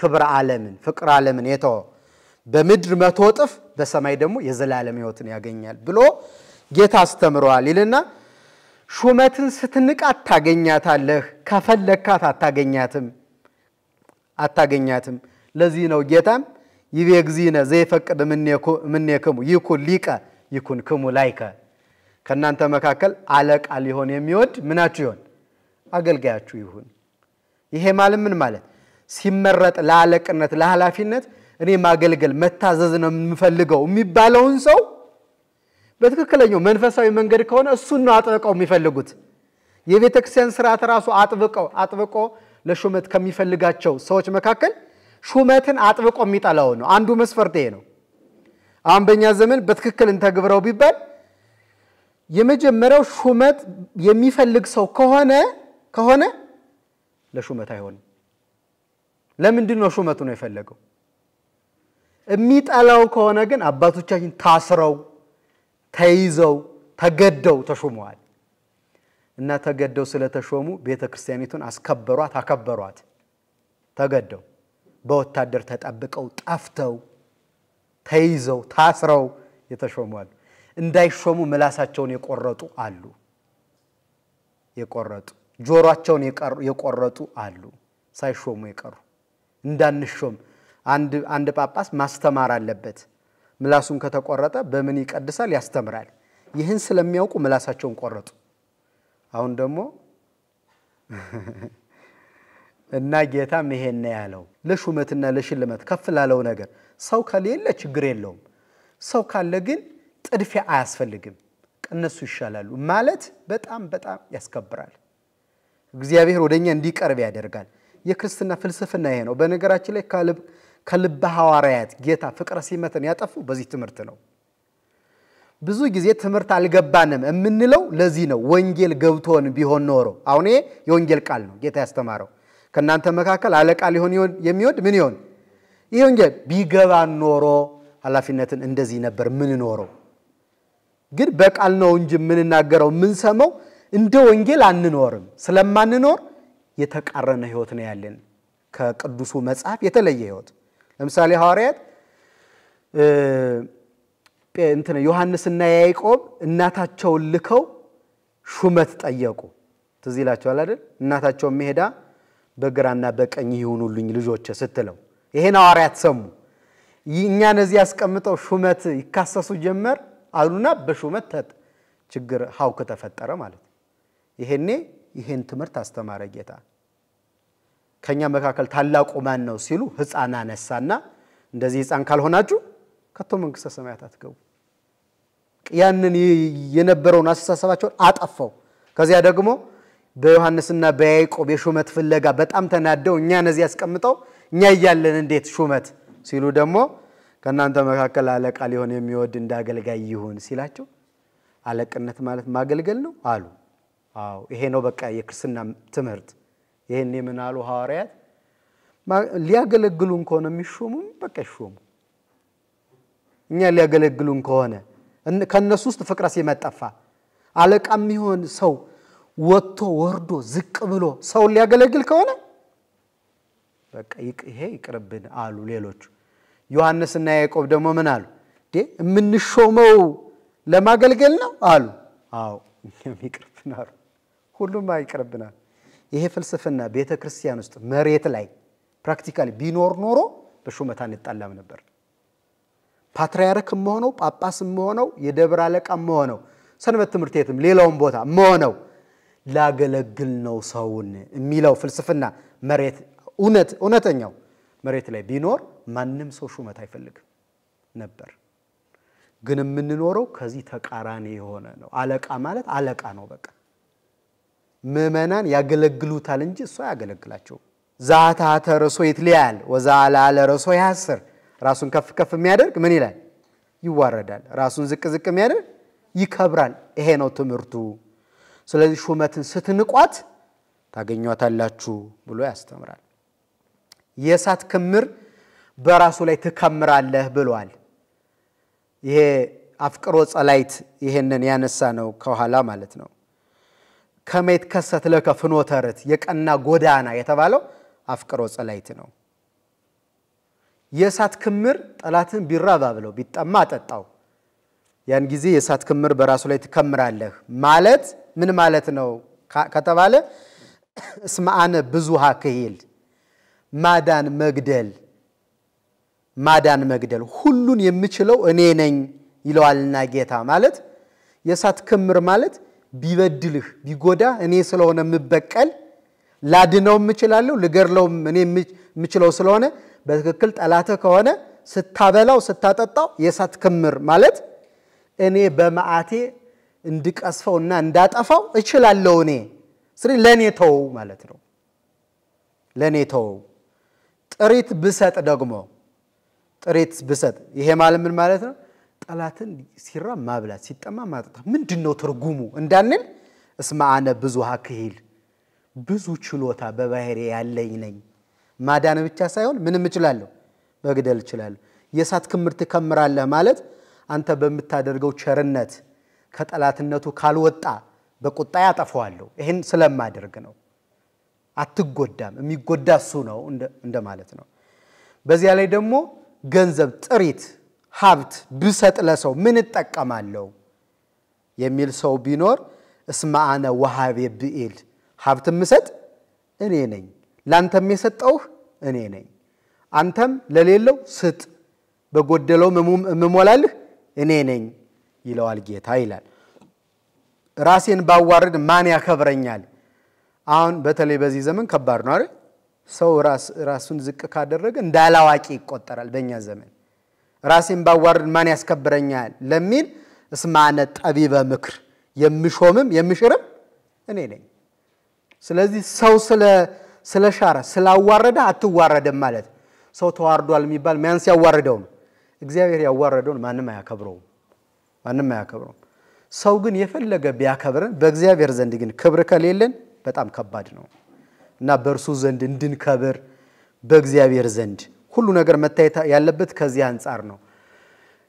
ክብር ዓለምን ፍቅር ዓለምን የተወ በምድር መቶ እጥፍ በሰማይ ደግሞ የዘላለም ህይወትን ያገኛል ብሎ ጌታ አስተምረዋል ይልና ሹመትን ስትንቃት ታገኛታለህ፣ ከፈለግካት አታገኛትም። አታገኛትም። ለዚህ ነው ጌታም ይቤግዚነ ዘይፈቅድ እምኔክሙ ይኩን ሊቀ ይኩን ክሙ ላይከ፣ ከእናንተ መካከል አለቃ ሊሆን የሚወድ ምናችሁ ይሆን አገልጋያችሁ ይሁን። ይሄ ማለት ምን ማለት? ሲመረጥ ለአለቅነት ለኃላፊነት እኔ ማገልገል መታዘዝ ነው የምፈልገው የሚባለውን ሰው በትክክለኛው መንፈሳዊ መንገድ ከሆነ እሱን ነው አጥብቀው የሚፈልጉት። የቤተ ክርስቲያን ስርዓት ራሱ አጥብቀው አጥብቆ ለሹመት ከሚፈልጋቸው ሰዎች መካከል ሹመትን አጥብቆ የሚጠላው ነው። አንዱ መስፈርት ይሄ ነው። አሁን በእኛ ዘመን በትክክል እንተግብረው ቢባል የመጀመሪያው ሹመት የሚፈልግ ሰው ከሆነ ከሆነ ለሹመት አይሆንም። ለምንድን ነው ሹመቱ ነው የፈለገው? የሚጠላው ከሆነ ግን አባቶቻችን ታስረው ተይዘው ተገደው ተሹመዋል። እና ተገደው ስለተሾሙ ቤተ ክርስቲያኒቱን አስከበሯት፣ አከበሯት። ተገደው በወታደር ተጠብቀው ጠፍተው ተይዘው ታስረው የተሾሙ አሉ። እንዳይሾሙ ምላሳቸውን የቆረጡ አሉ። የቆረጡ ጆሯቸውን የቆረጡ አሉ። ሳይሾሙ የቀሩ እንዳንሾም አንድ ጳጳስ ማስተማር አለበት። ምላሱን ከተቆረጠ በምን ይቀድሳል? ያስተምራል። ይህን ስለሚያውቁ ምላሳቸውን ቆረጡ። አሁን ደግሞ እና ጌታም ይሄን ያለው ለሹመትና ለሽልመት ከፍ ላለው ነገር ሰው ከሌለ ችግር የለውም። ሰው ካለ ግን ጥድፊያ አያስፈልግም። እነሱ ይሻላሉ ማለት በጣም በጣም ያስከብራል። እግዚአብሔር ወደኛ እንዲቀርብ ያደርጋል። የክርስትና ፍልስፍና ይሄ ነው። በነገራችን ላይ ከልበ ሐዋርያት ጌታ ፍቅረ ሲመትን ያጠፉ በዚህ ትምህርት ነው። ብዙ ጊዜ ትምህርት አልገባንም የምንለው ለዚህ ነው። ወንጌል ገብቶን ቢሆን ኖሮ አሁን የወንጌል ቃል ነው ጌታ ያስተማረው። ከእናንተ መካከል አለቃ ሊሆን የሚወድ ምን ይሆን? ይህ ወንጌል ቢገባን ኖሮ ኃላፊነትን እንደዚህ ነበር ምን ኖረው። ግን በቃል ነው እንጂ የምንናገረው የምንሰማው፣ እንደ ወንጌል አንኖርም። ስለማንኖር የተቃረነ ህይወት ነው ያለን፣ ከቅዱሱ መጽሐፍ የተለየ ህይወት። ለምሳሌ ሐዋርያት እንትን ዮሐንስና ያዕቆብ እናታቸውን ልከው ሹመት ጠየቁ። ትዝ ይላቸዋል አይደል? እናታቸው መሄዳ በግራና በቀኝ ይሁኑልኝ ልጆች ስትለው ይሄን ሐዋርያት ሰሙ። እኛ እነዚህ ያስቀምጠው ሹመት ይካሰሱ ጀመር አሉና በሹመት ተጥ ችግር ሀውክ ተፈጠረ ማለት ይሄኔ ይሄን ትምህርት አስተማረ ጌታ። ከኛ መካከል ታላቁ ማን ነው ሲሉ ህፃን አነሳና እንደዚህ ህፃን ካልሆናችሁ ከቶ መንግስተ ሰማያት አትገቡ ያንን የነበረውን አስተሳሰባቸውን አጠፋው። ከዚያ ደግሞ በዮሐንስና በያይቆብ የሹመት ፍለጋ በጣም ተናደው እኛ እነዚህ ያስቀምጠው እኛ እያለን እንዴት ሹመት ሲሉ ደግሞ ከእናንተ መካከል አለቃ ሊሆን የሚወድ እንደ አገልጋይ ይሁን ሲላቸው አለቅነት ማለት ማገልገል ነው አሉ። አዎ ይሄ ነው በቃ የክርስትና ትምህርት። ይህን ምን አሉ ሐዋርያት? ሊያገለግሉን ከሆነ የሚሾሙም በቃ ይሾሙ። እኛ ሊያገለግሉን ከሆነ ከእነሱ ውስጥ ፍቅረ ሲመት ጠፋ። አለቃ የሚሆን ሰው ወጥቶ ወርዶ ዝቅ ብሎ ሰውን ሊያገለግል ከሆነ በቃ ይሄ ይቅርብን አሉ ሌሎቹ። ዮሐንስና ያዕቆብ ደግሞ ምን አሉ? የምንሾመው ለማገልገል ነው አሉ። አዎ እኛም ይቅርብን አሉ። ሁሉም ይቅርብናል። ይሄ ፍልስፍና ቤተ ክርስቲያን ውስጥ መሬት ላይ ፕራክቲካሊ ቢኖር ኖሮ በሹመት አንጣላም ነበር። ፓትርያርክ መሆነው ጳጳስ መሆነው የደብር አለቃ መሆነው ሰንበት ትምህርት ቤትም ሌላውም ቦታ መሆነው ላገለግል ነው ሰውን የሚለው ፍልስፍና መሬት እውነት እውነተኛው መሬት ላይ ቢኖር ማንም ሰው ሹመት አይፈልግም ነበር። ግን የምንኖረው ከዚህ ተቃራኒ የሆነ ነው። አለቃ ማለት አለቃ ነው። በቃ ምዕመናን ያገለግሉታል እንጂ እሱ አያገለግላቸውም። ዛታተ ርሶ ይትልያል ወዛ ላለ ረሶ ያስር ራሱን ከፍ ከፍ የሚያደርግ ምን ይላል? ይዋረዳል። ራሱን ዝቅ ዝቅ የሚያደርግ ይከብራል። ይሄ ነው ትምህርቱ። ስለዚህ ሹመትን ስትንቋት ታገኟታላችሁ ብሎ ያስተምራል። የእሳት ክምር በራሱ ላይ ትከምራለህ ብሏል። ይሄ አፍቅሮ ጸላይት ይሄንን ያነሳ ነው ከኋላ ማለት ነው። ከመይትከሰት ለከ ፍኖተርት የቀና ጎዳና የተባለው አፍቅሮ ጸላይት ነው። የእሳት ክምር ጠላትን ቢራባ ብለው ቢጠማ አጠጣው። ያን ጊዜ የእሳት ክምር በራሱ ላይ ትከምራለህ ማለት ምን ማለት ነው ከተባለ እስማአነ ብዙሃ ክሂል ማዳን መግደል ማዳን መግደል ሁሉን የምችለው እኔ ነኝ ይለዋልና ጌታ ማለት የእሳት ክምር ማለት ቢበድልህ ቢጎዳ እኔ ስለሆነ የምበቀል ላድነው እችላለሁ ልገድለውም እኔ የምችለው ስለሆነ በትክክል ጠላትህ ከሆነ ስታበላው ስታጠጣው የእሳት ክምር ማለት እኔ በመዓቴ እና እንዳጠፋው እችላለሁ እኔ። ስለዚህ ለእኔ ተው ማለት ነው። ለእኔ ተው ጥሪት ብሰጥ ደግሞ ጥሪት ብሰጥ፣ ይሄ ማለት ምን ማለት ነው? ጠላትን ሲራ ማብላት ሲጠማ ማጠጣት ምንድን ነው ትርጉሙ እንዳንል፣ እስመ አነ ብዙ ሀክሂል ብዙ ችሎታ በባህሬ ያለኝ ነኝ ማዳን ብቻ ሳይሆን ምንም እችላለሁ፣ መግደል እችላለሁ። የእሳት ክምር ትከምራለህ ማለት አንተ በምታደርገው ቸርነት ከጠላትነቱ ካልወጣ በቁጣ ያጠፈዋለሁ። ይህን ስለማደርግ ነው። አትጎዳም። የሚጎዳ እሱ ነው እንደማለት ነው። በዚያ ላይ ደግሞ ገንዘብ፣ ጥሪት፣ ሀብት ብሰጥ ለሰው ምን እጠቀማለሁ የሚል ሰው ቢኖር እስመ አነ ወሃቤ ብኢል ሀብት ምሰጥ እኔ ነኝ ላንተም የሰጠውህ እኔ ነኝ። አንተም ለሌለው ስጥ፣ በጎደለው የምሞላልህ እኔ ነኝ ይለዋል ጌታ ይላል። ራሴን ባዋርድ ማን ያከብረኛል? አሁን በተለይ በዚህ ዘመን ከባድ ነው አይደል? ሰው ራሱን ዝቅ ካደረገ አላዋቂ ይቆጠራል። በእኛ ዘመን ራሴን ባዋርድ ማን ያስከብረኛል ለሚል እስማነ ጠቢበ ምክር የምሾምም የምሽርም እኔ ነኝ። ስለዚህ ሰው ስለ ስለሻረ ስላዋረደ አትዋረደም ማለት ሰው ተዋርዷል የሚባል ሚያንስ ያዋረደው ነው። እግዚአብሔር ያዋረደውን ማንም አያከብረውም፣ ማንም አያከብረውም። ሰው ግን የፈለገ ቢያከብርን በእግዚአብሔር ዘንድ ግን ክብር ከሌለን በጣም ከባድ ነው እና በእርሱ ዘንድ እንድንከብር በእግዚአብሔር ዘንድ ሁሉ ነገር መታየት ያለበት ከዚህ አንጻር ነው።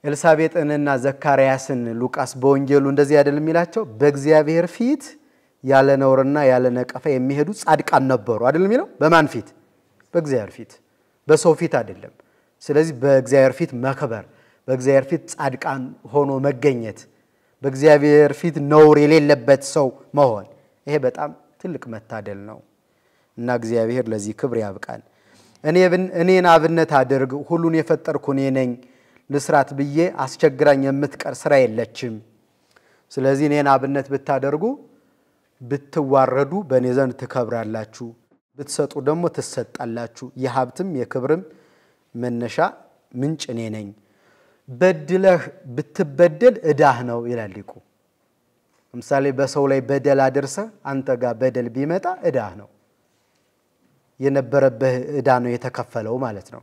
ኤልሳቤጥንና ዘካርያስን ሉቃስ በወንጌሉ እንደዚህ አይደል የሚላቸው በእግዚአብሔር ፊት ያለ ነውርና ያለ ነቀፋ የሚሄዱ ጻድቃን ነበሩ አይደል የሚለው? በማን ፊት? በእግዚአብሔር ፊት፣ በሰው ፊት አይደለም። ስለዚህ በእግዚአብሔር ፊት መክበር፣ በእግዚአብሔር ፊት ጻድቃን ሆኖ መገኘት፣ በእግዚአብሔር ፊት ነውር የሌለበት ሰው መሆን፣ ይሄ በጣም ትልቅ መታደል ነው እና እግዚአብሔር ለዚህ ክብር ያብቃል እኔን አብነት አድርግ፣ ሁሉን የፈጠርኩ እኔ ነኝ፣ ልስራት ብዬ አስቸግራኝ የምትቀር ስራ የለችም። ስለዚህ እኔን አብነት ብታደርጉ ብትዋረዱ በእኔ ዘንድ ትከብራላችሁ፣ ብትሰጡ ደግሞ ትሰጣላችሁ። የሀብትም የክብርም መነሻ ምንጭ እኔ ነኝ። በድለህ ብትበደል እዳህ ነው ይላል ሊቁ። ለምሳሌ በሰው ላይ በደል አድርሰህ አንተ ጋር በደል ቢመጣ እዳህ ነው፣ የነበረብህ እዳ ነው የተከፈለው ማለት ነው።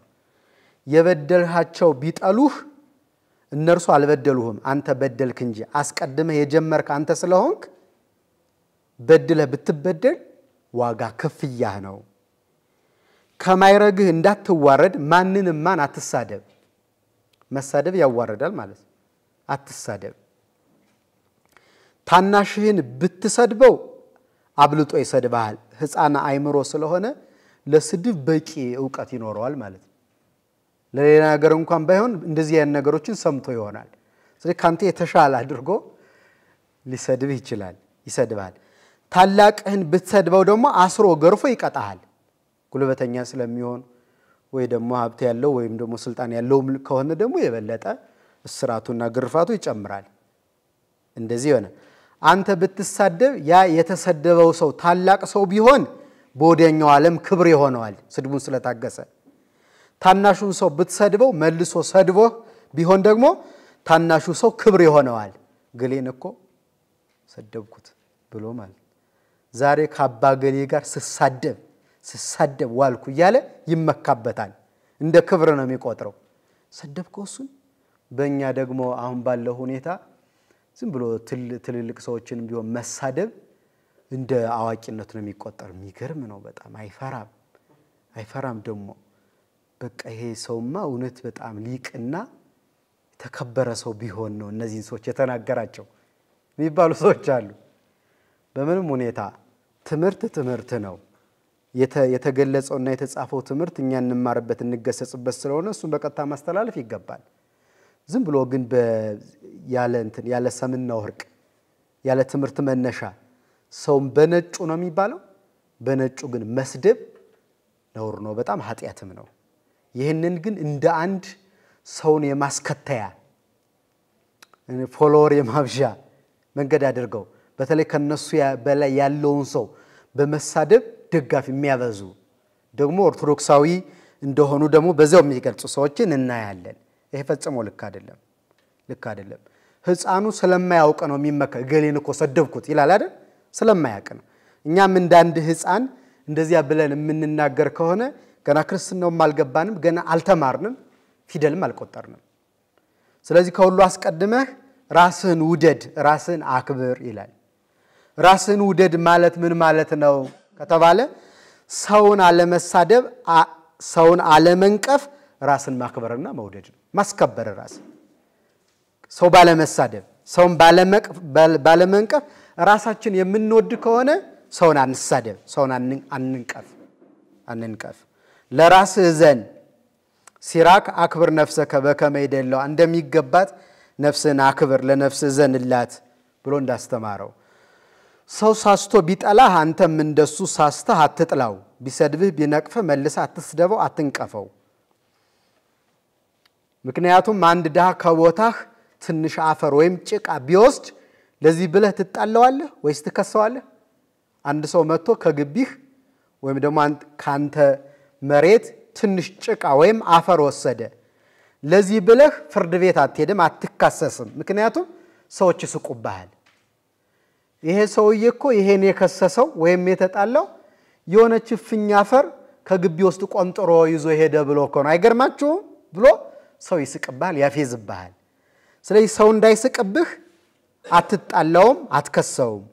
የበደልሃቸው ቢጠሉህ እነርሱ አልበደሉህም፣ አንተ በደልክ እንጂ አስቀድመህ የጀመርክ አንተ ስለሆንክ በድለህ ብትበደል ዋጋ ክፍያህ ነው። ከማይረግህ እንዳትዋረድ ማንንም ማን አትሳደብ። መሳደብ ያዋረዳል ማለት ነው። አትሳደብ። ታናሽህን ብትሰድበው አብልጦ ይሰድብሃል። ሕፃን አይምሮ ስለሆነ ለስድብ በቂ እውቀት ይኖረዋል ማለት ነው። ለሌላ ነገር እንኳን ባይሆን እንደዚህ ያን ነገሮችን ሰምቶ ይሆናል። ስለዚህ ከአንተ የተሻለ አድርጎ ሊሰድብህ ይችላል፣ ይሰድብሃል። ታላቅህን ብትሰድበው ደግሞ አስሮ ገርፎ ይቀጣሃል። ጉልበተኛ ስለሚሆን ወይ ደግሞ ሀብት ያለው ወይም ደግሞ ስልጣን ያለው ከሆነ ደግሞ የበለጠ እስራቱና ግርፋቱ ይጨምራል። እንደዚህ የሆነ አንተ ብትሳደብ ያ የተሰደበው ሰው ታላቅ ሰው ቢሆን በወዲያኛው ዓለም ክብር ይሆነዋል፣ ስድቡን ስለታገሰ። ታናሹን ሰው ብትሰድበው መልሶ ሰድቦህ ቢሆን ደግሞ ታናሹ ሰው ክብር ይሆነዋል። ግሌን እኮ ሰደብኩት ብሎ ማለት ዛሬ ከአባገሌ ጋር ስሳደብ ስሳደብ ዋልኩ እያለ ይመካበታል። እንደ ክብር ነው የሚቆጥረው። ሰደብ እሱን። በእኛ ደግሞ አሁን ባለው ሁኔታ ዝም ብሎ ትልልቅ ሰዎችን ቢሆን መሳደብ እንደ አዋቂነት ነው የሚቆጠር። የሚገርም ነው በጣም አይፈራም፣ አይፈራም ደግሞ በቃ ይሄ ሰውማ እውነት በጣም ሊቅና የተከበረ ሰው ቢሆን ነው እነዚህን ሰዎች የተናገራቸው የሚባሉ ሰዎች አሉ። በምንም ሁኔታ ትምህርት ትምህርት ነው። የተገለጸውና የተጻፈው ትምህርት እኛ እንማርበት እንገሰጽበት ስለሆነ እሱን በቀጥታ ማስተላለፍ ይገባል። ዝም ብሎ ግን ያለ እንትን ያለ ሰምና ወርቅ ያለ ትምህርት መነሻ ሰውም በነጩ ነው የሚባለው። በነጩ ግን መስደብ ነውር ነው፣ በጣም ኃጢአትም ነው። ይህንን ግን እንደ አንድ ሰውን የማስከተያ ፎሎወር የማብዣ መንገድ አድርገው በተለይ ከነሱ በላይ ያለውን ሰው በመሳደብ ደጋፊ የሚያበዙ ደግሞ ኦርቶዶክሳዊ እንደሆኑ ደግሞ በዚያው የሚገልጹ ሰዎችን እናያለን። ይሄ ፈጽሞ ልክ አይደለም፣ ልክ አይደለም። ህፃኑ ስለማያውቅ ነው የሚመካ። እገሌን እኮ ሰደብኩት ይላል አይደል? ስለማያውቅ ነው። እኛም እንደ አንድ ህፃን እንደዚያ ብለን የምንናገር ከሆነ ገና ክርስትናውም አልገባንም፣ ገና አልተማርንም፣ ፊደልም አልቆጠርንም። ስለዚህ ከሁሉ አስቀድመህ ራስህን ውደድ፣ ራስህን አክብር ይላል። ራስን ውደድ ማለት ምን ማለት ነው ከተባለ ሰውን አለመሳደብ፣ ሰውን አለመንቀፍ፣ ራስን ማክበርና መውደድ ነው። ማስከበር ራስ ሰው ባለመሳደብ፣ ሰውን ባለመንቀፍ ራሳችን የምንወድ ከሆነ ሰውን አንሳደብ፣ ሰውን አንንቀፍ አንንቀፍ። ለራስ ዘን ሲራክ አክብር ነፍሰ ከበከመ ይደለው እንደሚገባት ነፍስን አክብር ለነፍስ ዘንላት ብሎ እንዳስተማረው ሰው ሳስቶ ቢጠላህ አንተም እንደሱ ሳስተህ አትጥላው። ቢሰድብህ ቢነቅፍህ መልስ አትስደበው፣ አትንቀፈው። ምክንያቱም አንድ ድሃ ከቦታህ ትንሽ አፈር ወይም ጭቃ ቢወስድ ለዚህ ብለህ ትጣለዋለህ ወይስ ትከሰዋለህ? አንድ ሰው መጥቶ ከግቢህ ወይም ደግሞ ከአንተ መሬት ትንሽ ጭቃ ወይም አፈር ወሰደ። ለዚህ ብለህ ፍርድ ቤት አትሄድም፣ አትካሰስም። ምክንያቱም ሰዎች ይስቁብሃል። ይሄ ሰውዬ እኮ ይሄን የከሰሰው ወይም የተጣለው የሆነ እፍኝ አፈር ከግቢ ውስጥ ቆንጥሮ ይዞ ሄደ ብሎ እኮ ነው። አይገርማችሁም? ብሎ ሰው ይስቅብሃል፣ ያፌዝብሃል። ስለዚህ ሰው እንዳይስቅብህ አትጣላውም፣ አትከሰውም።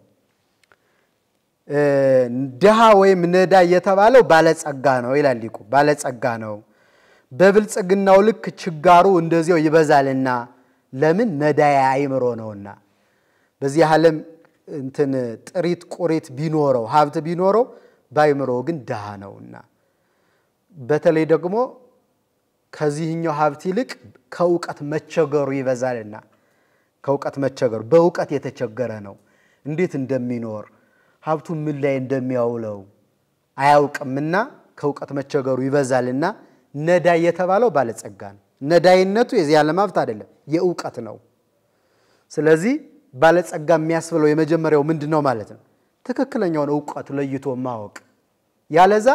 ድሃ ወይም ነዳ የተባለው ባለጸጋ ነው ይላል ሊቁ። ባለጸጋ ነው በብልጽግናው ልክ ችጋሩ እንደዚያው ይበዛልና ለምን ነዳ አይምሮ ነውና በዚህ ዓለም እንትን ጥሪት ቁሪት ቢኖረው ሀብት ቢኖረው ባይምሮ ግን ድሃ ነውና በተለይ ደግሞ ከዚህኛው ሀብት ይልቅ ከእውቀት መቸገሩ ይበዛልና ከእውቀት መቸገሩ በእውቀት የተቸገረ ነው። እንዴት እንደሚኖር ሀብቱ ምን ላይ እንደሚያውለው አያውቅምና ከእውቀት መቸገሩ ይበዛልና ነዳይ የተባለው ባለጸጋ ነው። ነዳይነቱ የዚህ ዓለም ሀብት አይደለም፣ የእውቀት ነው። ስለዚህ ባለጸጋ የሚያስብለው የመጀመሪያው ምንድን ነው ማለት ነው? ትክክለኛውን እውቀቱ ለይቶ ማወቅ። ያለዛ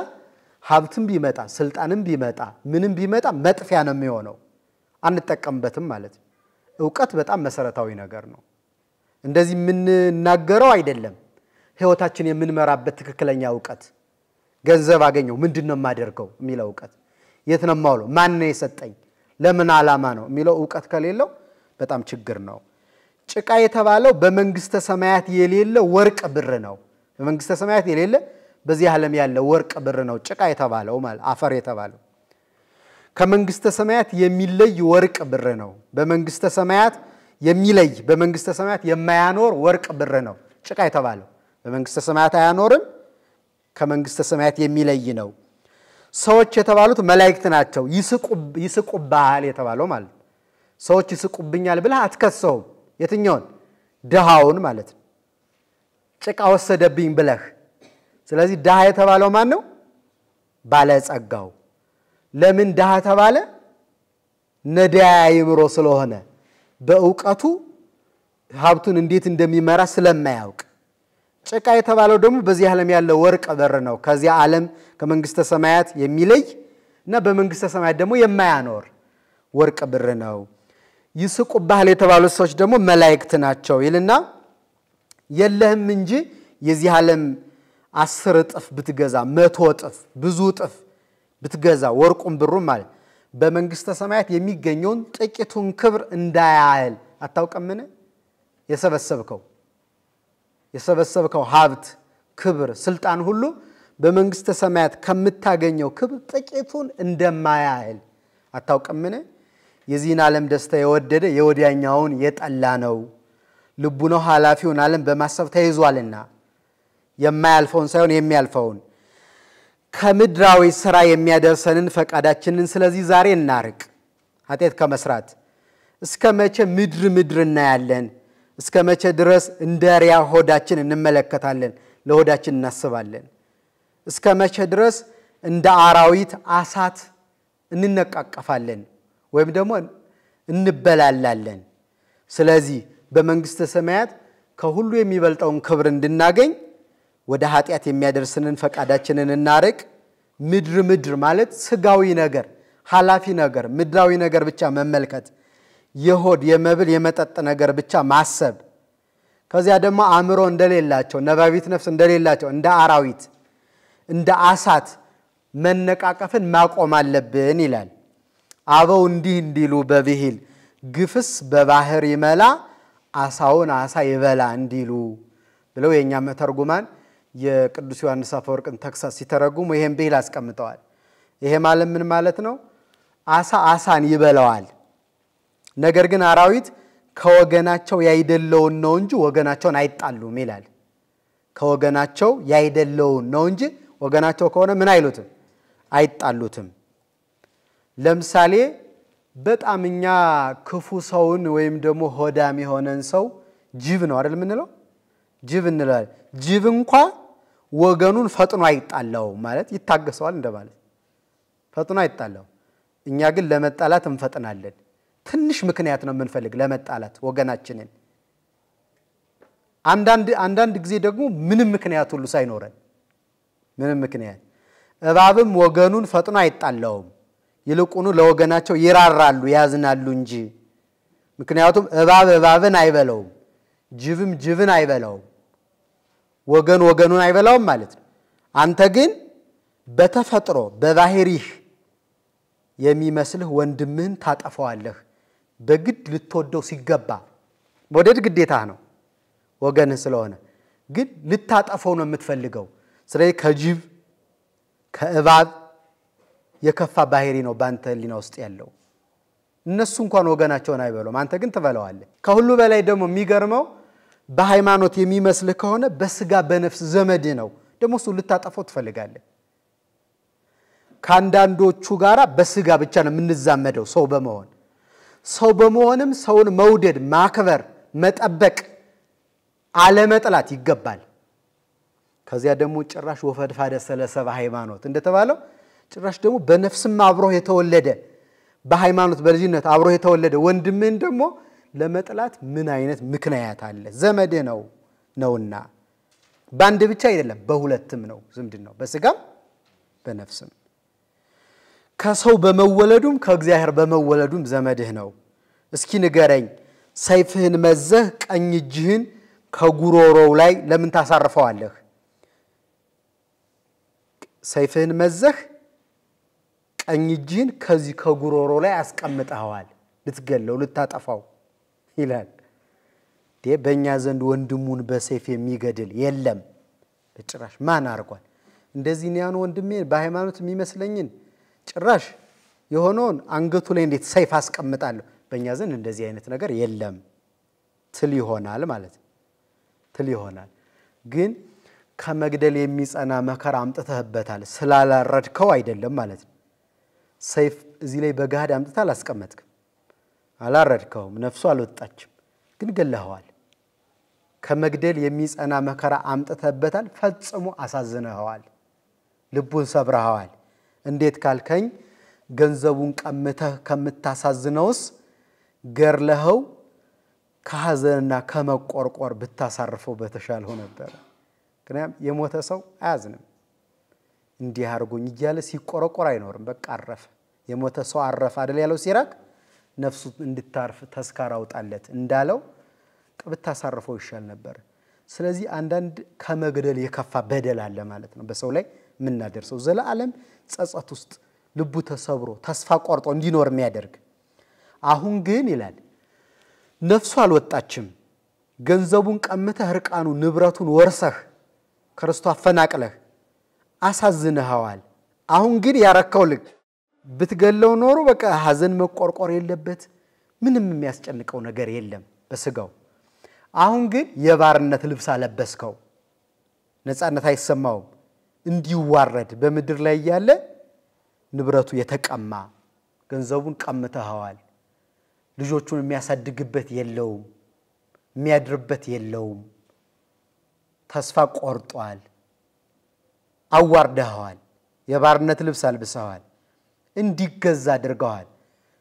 ሀብትም ቢመጣ ስልጣንም ቢመጣ ምንም ቢመጣ መጥፊያ ነው የሚሆነው፣ አንጠቀምበትም ማለት ነው። እውቀት በጣም መሰረታዊ ነገር ነው። እንደዚህ የምንናገረው አይደለም። ህይወታችን የምንመራበት ትክክለኛ እውቀት፣ ገንዘብ አገኘው ምንድን ነው የማደርገው የሚለው እውቀት፣ የት ነው የማውለው፣ ማን ነው የሰጠኝ፣ ለምን ዓላማ ነው የሚለው እውቀት ከሌለው በጣም ችግር ነው። ጭቃ የተባለው በመንግስተ ሰማያት የሌለ ወርቅ ብር ነው። በመንግስተ ሰማያት የሌለ በዚህ ዓለም ያለ ወርቅ ብር ነው ጭቃ የተባለው ማለት አፈር የተባለው ከመንግስተ ሰማያት የሚለይ ወርቅ ብር ነው። በመንግስተ ሰማያት የሚለይ በመንግስተ ሰማያት የማያኖር ወርቅ ብር ነው ጭቃ የተባለው በመንግስተ ሰማያት አያኖርም፣ ከመንግስተ ሰማያት የሚለይ ነው። ሰዎች የተባሉት መላእክት ናቸው። ይስቁብሃል የተባለው ማለት ሰዎች ይስቁብኛል ብለህ አትከሰውም። የትኛውን? ድሃውን ማለት ነው። ጭቃ ወሰደብኝ ብለህ። ስለዚህ ድሃ የተባለው ማን ነው? ባለጸጋው። ለምን ድሃ ተባለ? ነዳያ አይምሮ ስለሆነ በእውቀቱ ሀብቱን እንዴት እንደሚመራ ስለማያውቅ። ጭቃ የተባለው ደግሞ በዚህ ዓለም ያለው ወርቅ በር ነው። ከዚያ ዓለም ከመንግስተ ሰማያት የሚለይ እና በመንግስተ ሰማያት ደግሞ የማያኖር ወርቅ ብር ነው። ባህል የተባሉት ሰዎች ደግሞ መላእክት ናቸው ይልና የለህም እንጂ የዚህ ዓለም አስር እጥፍ ብትገዛ መቶ እጥፍ ብዙ እጥፍ ብትገዛ ወርቁን ብሩ ማለት በመንግሥተ ሰማያት የሚገኘውን ጥቂቱን ክብር እንዳያል አታውቀምን የሰበሰብከው የሰበሰብከው ሀብት፣ ክብር፣ ስልጣን ሁሉ በመንግሥተ ሰማያት ከምታገኘው ክብር ጥቂቱን እንደማያል አታውቀምን የዚህን ዓለም ደስታ የወደደ የወዲያኛውን የጠላ ነው። ልቡ ነው ኃላፊውን ዓለም በማሰብ ተይዟልና የማያልፈውን ሳይሆን የሚያልፈውን ከምድራዊ ሥራ የሚያደርሰንን ፈቃዳችንን ስለዚህ ዛሬ እናርቅ። ኃጢአት ከመስራት እስከ መቼ ምድር ምድር እናያለን? እስከ መቼ ድረስ እንደ ሪያ ሆዳችን እንመለከታለን፣ ለሆዳችን እናስባለን? እስከ መቼ ድረስ እንደ አራዊት አሳት እንነቃቀፋለን? ወይም ደግሞ እንበላላለን። ስለዚህ በመንግስተ ሰማያት ከሁሉ የሚበልጠውን ክብር እንድናገኝ ወደ ኃጢአት የሚያደርስንን ፈቃዳችንን እናርቅ። ምድር ምድር ማለት ስጋዊ ነገር፣ ኃላፊ ነገር፣ ምድራዊ ነገር ብቻ መመልከት፣ የሆድ የመብል የመጠጥ ነገር ብቻ ማሰብ፣ ከዚያ ደግሞ አእምሮ እንደሌላቸው ነባቢት ነፍስ እንደሌላቸው እንደ አራዊት እንደ አሳት መነቃቀፍን ማቆም አለብን ይላል። አበው እንዲህ እንዲሉ በብሂል ግፍስ በባህር ይመላ አሳውን አሳ ይበላ እንዲሉ ብለው የእኛ መተርጉማን የቅዱስ ዮሐንስ አፈወርቅን ተክሳስ ሲተረጉሙ ይሄን ብሂል አስቀምጠዋል። ይሄ ማለት ምን ማለት ነው? አሳ አሳን ይበላዋል። ነገር ግን አራዊት ከወገናቸው ያይደለውን ነው እንጂ ወገናቸውን አይጣሉም ይላል። ከወገናቸው ያይደለውን ነው እንጂ ወገናቸው ከሆነ ምን አይሉትም፣ አይጣሉትም። ለምሳሌ በጣም እኛ ክፉ ሰውን ወይም ደግሞ ሆዳም የሆነን ሰው ጅብ ነው አይደል የምንለው? ጅብ እንለዋል። ጅብ እንኳ ወገኑን ፈጥኖ አይጣላውም ማለት ይታገሰዋል እንደማለት፣ ፈጥኖ አይጣላውም። እኛ ግን ለመጣላት እንፈጥናለን። ትንሽ ምክንያት ነው የምንፈልግ ለመጣላት ወገናችንን። አንዳንድ ጊዜ ደግሞ ምንም ምክንያት ሁሉ ሳይኖረን ምንም ምክንያት እባብም ወገኑን ፈጥኖ አይጣላውም። ይልቁኑ ለወገናቸው ይራራሉ፣ ያዝናሉ እንጂ። ምክንያቱም እባብ እባብን አይበለውም፣ ጅብም ጅብን አይበላውም፣ ወገን ወገኑን አይበላውም ማለት ነው። አንተ ግን በተፈጥሮ በባህሪህ የሚመስልህ ወንድምህን ታጠፈዋለህ፣ በግድ ልትወደው ሲገባ። ወደድ ግዴታ ነው፣ ወገንህ ስለሆነ ግን ልታጠፈው ነው የምትፈልገው። ስለዚህ ከጅብ ከእባብ የከፋ ባህሪ ነው በአንተ ህሊና ውስጥ ያለው። እነሱ እንኳን ወገናቸውን አይበሉም፣ አንተ ግን ትበለዋለህ። ከሁሉ በላይ ደግሞ የሚገርመው በሃይማኖት የሚመስልህ ከሆነ በስጋ በነፍስ ዘመድ ነው። ደግሞ እሱ ልታጠፈው ትፈልጋለህ። ከአንዳንዶቹ ጋር በስጋ ብቻ ነው የምንዛመደው ሰው በመሆን ሰው በመሆንም ሰውን መውደድ፣ ማክበር፣ መጠበቅ፣ አለመጥላት ይገባል። ከዚያ ደግሞ ጭራሽ ወፈድፋደ ስለሰበ ሃይማኖት እንደተባለው ጭራሽ ደግሞ በነፍስም አብሮ የተወለደ በሃይማኖት በልጅነት አብሮ የተወለደ ወንድምህን ደግሞ ለመጥላት ምን አይነት ምክንያት አለ? ዘመድህ ነው ነውና በአንድ ብቻ አይደለም በሁለትም ነው ዝምድን ነው በስጋም በነፍስም ከሰው በመወለዱም ከእግዚአብሔር በመወለዱም ዘመድህ ነው። እስኪ ንገረኝ፣ ሰይፍህን መዘህ ቀኝ እጅህን ከጉሮሮው ላይ ለምን ታሳርፈዋለህ? ሰይፍህን መዘህ ቀኝ እጅህን ከዚህ ከጉሮሮ ላይ አስቀምጠኸዋል፣ ልትገለው ልታጠፋው ይላል። በእኛ ዘንድ ወንድሙን በሰይፍ የሚገድል የለም በጭራሽ። ማን አርጓል እንደዚህ? ያን ወንድሜ በሃይማኖት የሚመስለኝን ጭራሽ የሆነውን አንገቱ ላይ እንዴት ሰይፍ አስቀምጣለሁ? በእኛ ዘንድ እንደዚህ አይነት ነገር የለም ትል ይሆናል ማለት ትል ይሆናል። ግን ከመግደል የሚጸና መከራ አምጥተህበታል ስላላረድከው አይደለም ማለት ነው። ሰይፍ እዚህ ላይ በገሃድ አምጥታ አላስቀመጥክም፣ አላረድከውም፣ ነፍሱ አልወጣችም፣ ግን ገለኸዋል። ከመግደል የሚጸና መከራ አምጥተበታል፣ ፈጽሞ አሳዝነኸዋል፣ ልቡን ሰብረኸዋል። እንዴት ካልከኝ ገንዘቡን ቀምተህ ከምታሳዝነውስ ገርለኸው ከሐዘንና ከመቆርቆር ብታሳርፈው በተሻለው ነበረ። ምክንያቱም የሞተ ሰው አያዝንም። እንዲህ አርጉኝ እያለ ሲቆረቆር አይኖርም። በቃ አረፈ። የሞተ ሰው አረፈ አደል ያለው ሲራክ ነፍሱ እንድታርፍ ተስካር አውጣለት እንዳለው አሳርፈው ይሻል ነበር። ስለዚህ አንዳንድ ከመግደል የከፋ በደል አለ ማለት ነው በሰው ላይ የምናደርሰው ዘለዓለም ጸጸት ውስጥ ልቡ ተሰብሮ ተስፋ ቆርጦ እንዲኖር የሚያደርግ አሁን ግን ይላል ነፍሱ አልወጣችም። ገንዘቡን ቀምተህ እርቃኑ ንብረቱን ወርሰህ ከርስቶ አፈናቅለህ አሳዝንኸዋል። አሁን ግን ያረካው ልክ ብትገለው ኖሮ በቃ ሀዘን መቆርቆር የለበት ምንም የሚያስጨንቀው ነገር የለም በስጋው። አሁን ግን የባርነት ልብስ አለበስከው፣ ነፃነት አይሰማውም። እንዲዋረድ በምድር ላይ እያለ ንብረቱ የተቀማ ገንዘቡን ቀምተኸዋል። ልጆቹን የሚያሳድግበት የለውም፣ የሚያድርበት የለውም። ተስፋ ቆርጧል። አዋርደኸዋል፣ የባርነት ልብስ አልብሰዋል፣ እንዲገዛ አድርገዋል።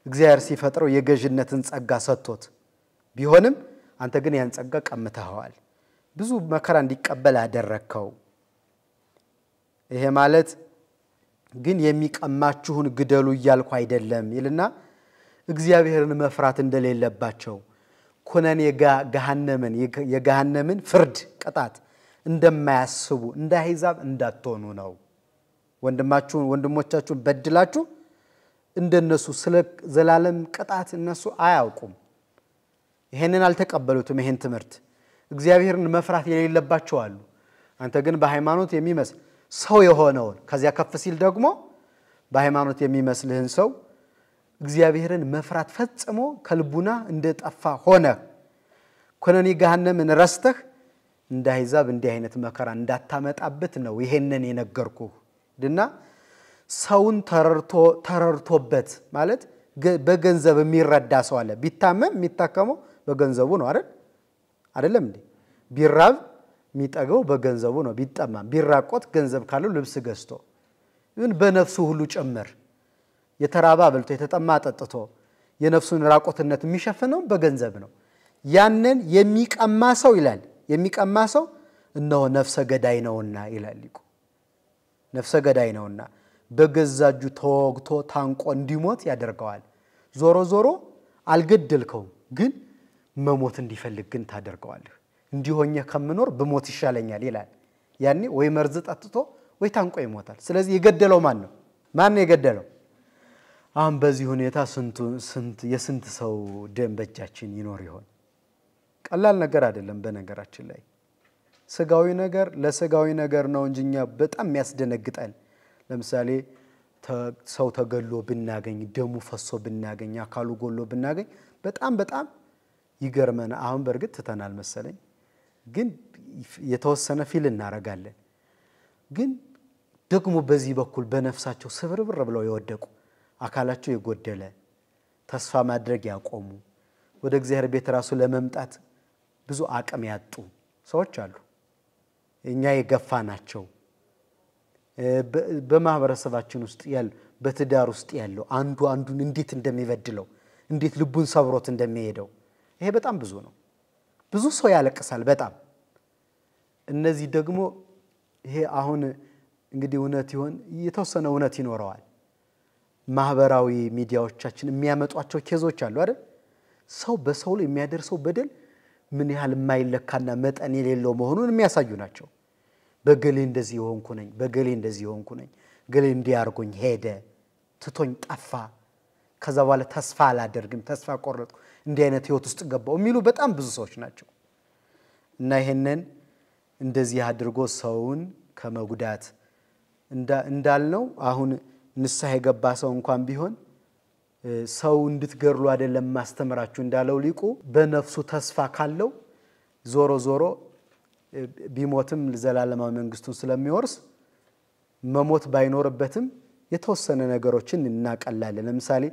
እግዚአብሔር ሲፈጥረው የገዥነትን ጸጋ ሰጥቶት ቢሆንም አንተ ግን ያን ጸጋ ቀምተኸዋል። ብዙ መከራ እንዲቀበል አደረግከው። ይሄ ማለት ግን የሚቀማችሁን ግደሉ እያልኩ አይደለም ይልና እግዚአብሔርን መፍራት እንደሌለባቸው ኩነን የገሃነምን ፍርድ ቅጣት እንደማያስቡ እንደ አሕዛብ እንዳትሆኑ ነው። ወንድማችሁን ወንድሞቻችሁን በድላችሁ እንደነሱ ስለ ዘላለም ቅጣት እነሱ አያውቁም። ይሄንን አልተቀበሉትም። ይሄን ትምህርት እግዚአብሔርን መፍራት የሌለባቸው አሉ። አንተ ግን በሃይማኖት የሚመስል ሰው የሆነውን ከዚያ ከፍ ሲል ደግሞ በሃይማኖት የሚመስልህን ሰው እግዚአብሔርን መፍራት ፈጽሞ ከልቡና እንደጠፋ ሆነ። ኮነኒ ገሃነምን ረስተህ እንደ አሕዛብ እንዲህ አይነት መከራ እንዳታመጣበት ነው ይሄንን የነገርኩህ ድና ሰውን ተረድቶበት ማለት በገንዘብ የሚረዳ ሰው አለ። ቢታመም የሚታከመው በገንዘቡ ነው አይደል? አይደለም እንዴ? ቢራብ የሚጠገው በገንዘቡ ነው። ቢጠማም ቢራቆት ገንዘብ ካለው ልብስ ገዝቶ ይሁን በነፍሱ ሁሉ ጭምር የተራባ በልቶ የተጠማ ጠጥቶ የነፍሱን ራቆትነት የሚሸፍነው በገንዘብ ነው። ያንን የሚቀማ ሰው ይላል የሚቀማ ሰው እነሆ ነፍሰ ገዳይ ነውና ይላል ሊቁ። ነፍሰ ገዳይ ነውና በገዛ እጁ ተወግቶ ታንቆ እንዲሞት ያደርገዋል። ዞሮ ዞሮ አልገደልከውም፣ ግን መሞት እንዲፈልግ ግን ታደርገዋለህ። እንዲሆኘ ከምኖር ብሞት ይሻለኛል ይላል። ያኔ ወይ መርዝ ጠጥቶ ወይ ታንቆ ይሞታል። ስለዚህ የገደለው ማን ነው? ማን ነው የገደለው? አሁን በዚህ ሁኔታ የስንት ሰው ደም በእጃችን ይኖር ይሆን? ቀላል ነገር አይደለም። በነገራችን ላይ ስጋዊ ነገር ለስጋዊ ነገር ነው እንጂ እኛ በጣም ያስደነግጣል። ለምሳሌ ሰው ተገሎ ብናገኝ፣ ደሙ ፈሶ ብናገኝ፣ አካሉ ጎሎ ብናገኝ በጣም በጣም ይገርመን። አሁን በእርግጥ ትተናል መሰለኝ፣ ግን የተወሰነ ፊል እናረጋለን። ግን ደግሞ በዚህ በኩል በነፍሳቸው ስብርብር ብለው የወደቁ አካላቸው የጎደለ ተስፋ ማድረግ ያቆሙ ወደ እግዚአብሔር ቤት ራሱ ለመምጣት ብዙ አቅም ያጡ ሰዎች አሉ። እኛ የገፋ ናቸው። በማህበረሰባችን ውስጥ ያሉ በትዳር ውስጥ ያለው አንዱ አንዱን እንዴት እንደሚበድለው እንዴት ልቡን ሰብሮት እንደሚሄደው ይሄ በጣም ብዙ ነው። ብዙ ሰው ያለቅሳል። በጣም እነዚህ ደግሞ ይሄ አሁን እንግዲህ እውነት ይሆን የተወሰነ እውነት ይኖረዋል። ማህበራዊ ሚዲያዎቻችን የሚያመጧቸው ኬዞች አሉ አይደል? ሰው በሰው ላይ የሚያደርሰው በደል ምን ያህል የማይለካና መጠን የሌለው መሆኑን የሚያሳዩ ናቸው። በገሌ እንደዚህ የሆንኩ ነኝ፣ በገሌ እንደዚህ የሆንኩ ነኝ፣ ገሌ እንዲያርጎኝ ሄደ፣ ትቶኝ ጠፋ፣ ከዛ በኋላ ተስፋ አላደርግም፣ ተስፋ ቆረጥኩ፣ እንዲህ አይነት ህይወት ውስጥ ገባው የሚሉ በጣም ብዙ ሰዎች ናቸው። እና ይህንን እንደዚህ አድርጎ ሰውን ከመጉዳት እንዳልነው አሁን ንስሐ የገባ ሰው እንኳን ቢሆን ሰው እንድትገድሉ አይደለም ማስተምራችሁ እንዳለው ሊቁ በነፍሱ ተስፋ ካለው ዞሮ ዞሮ ቢሞትም ዘላለማዊ መንግስቱን ስለሚወርስ መሞት ባይኖርበትም የተወሰነ ነገሮችን እናቀላለን። ለምሳሌ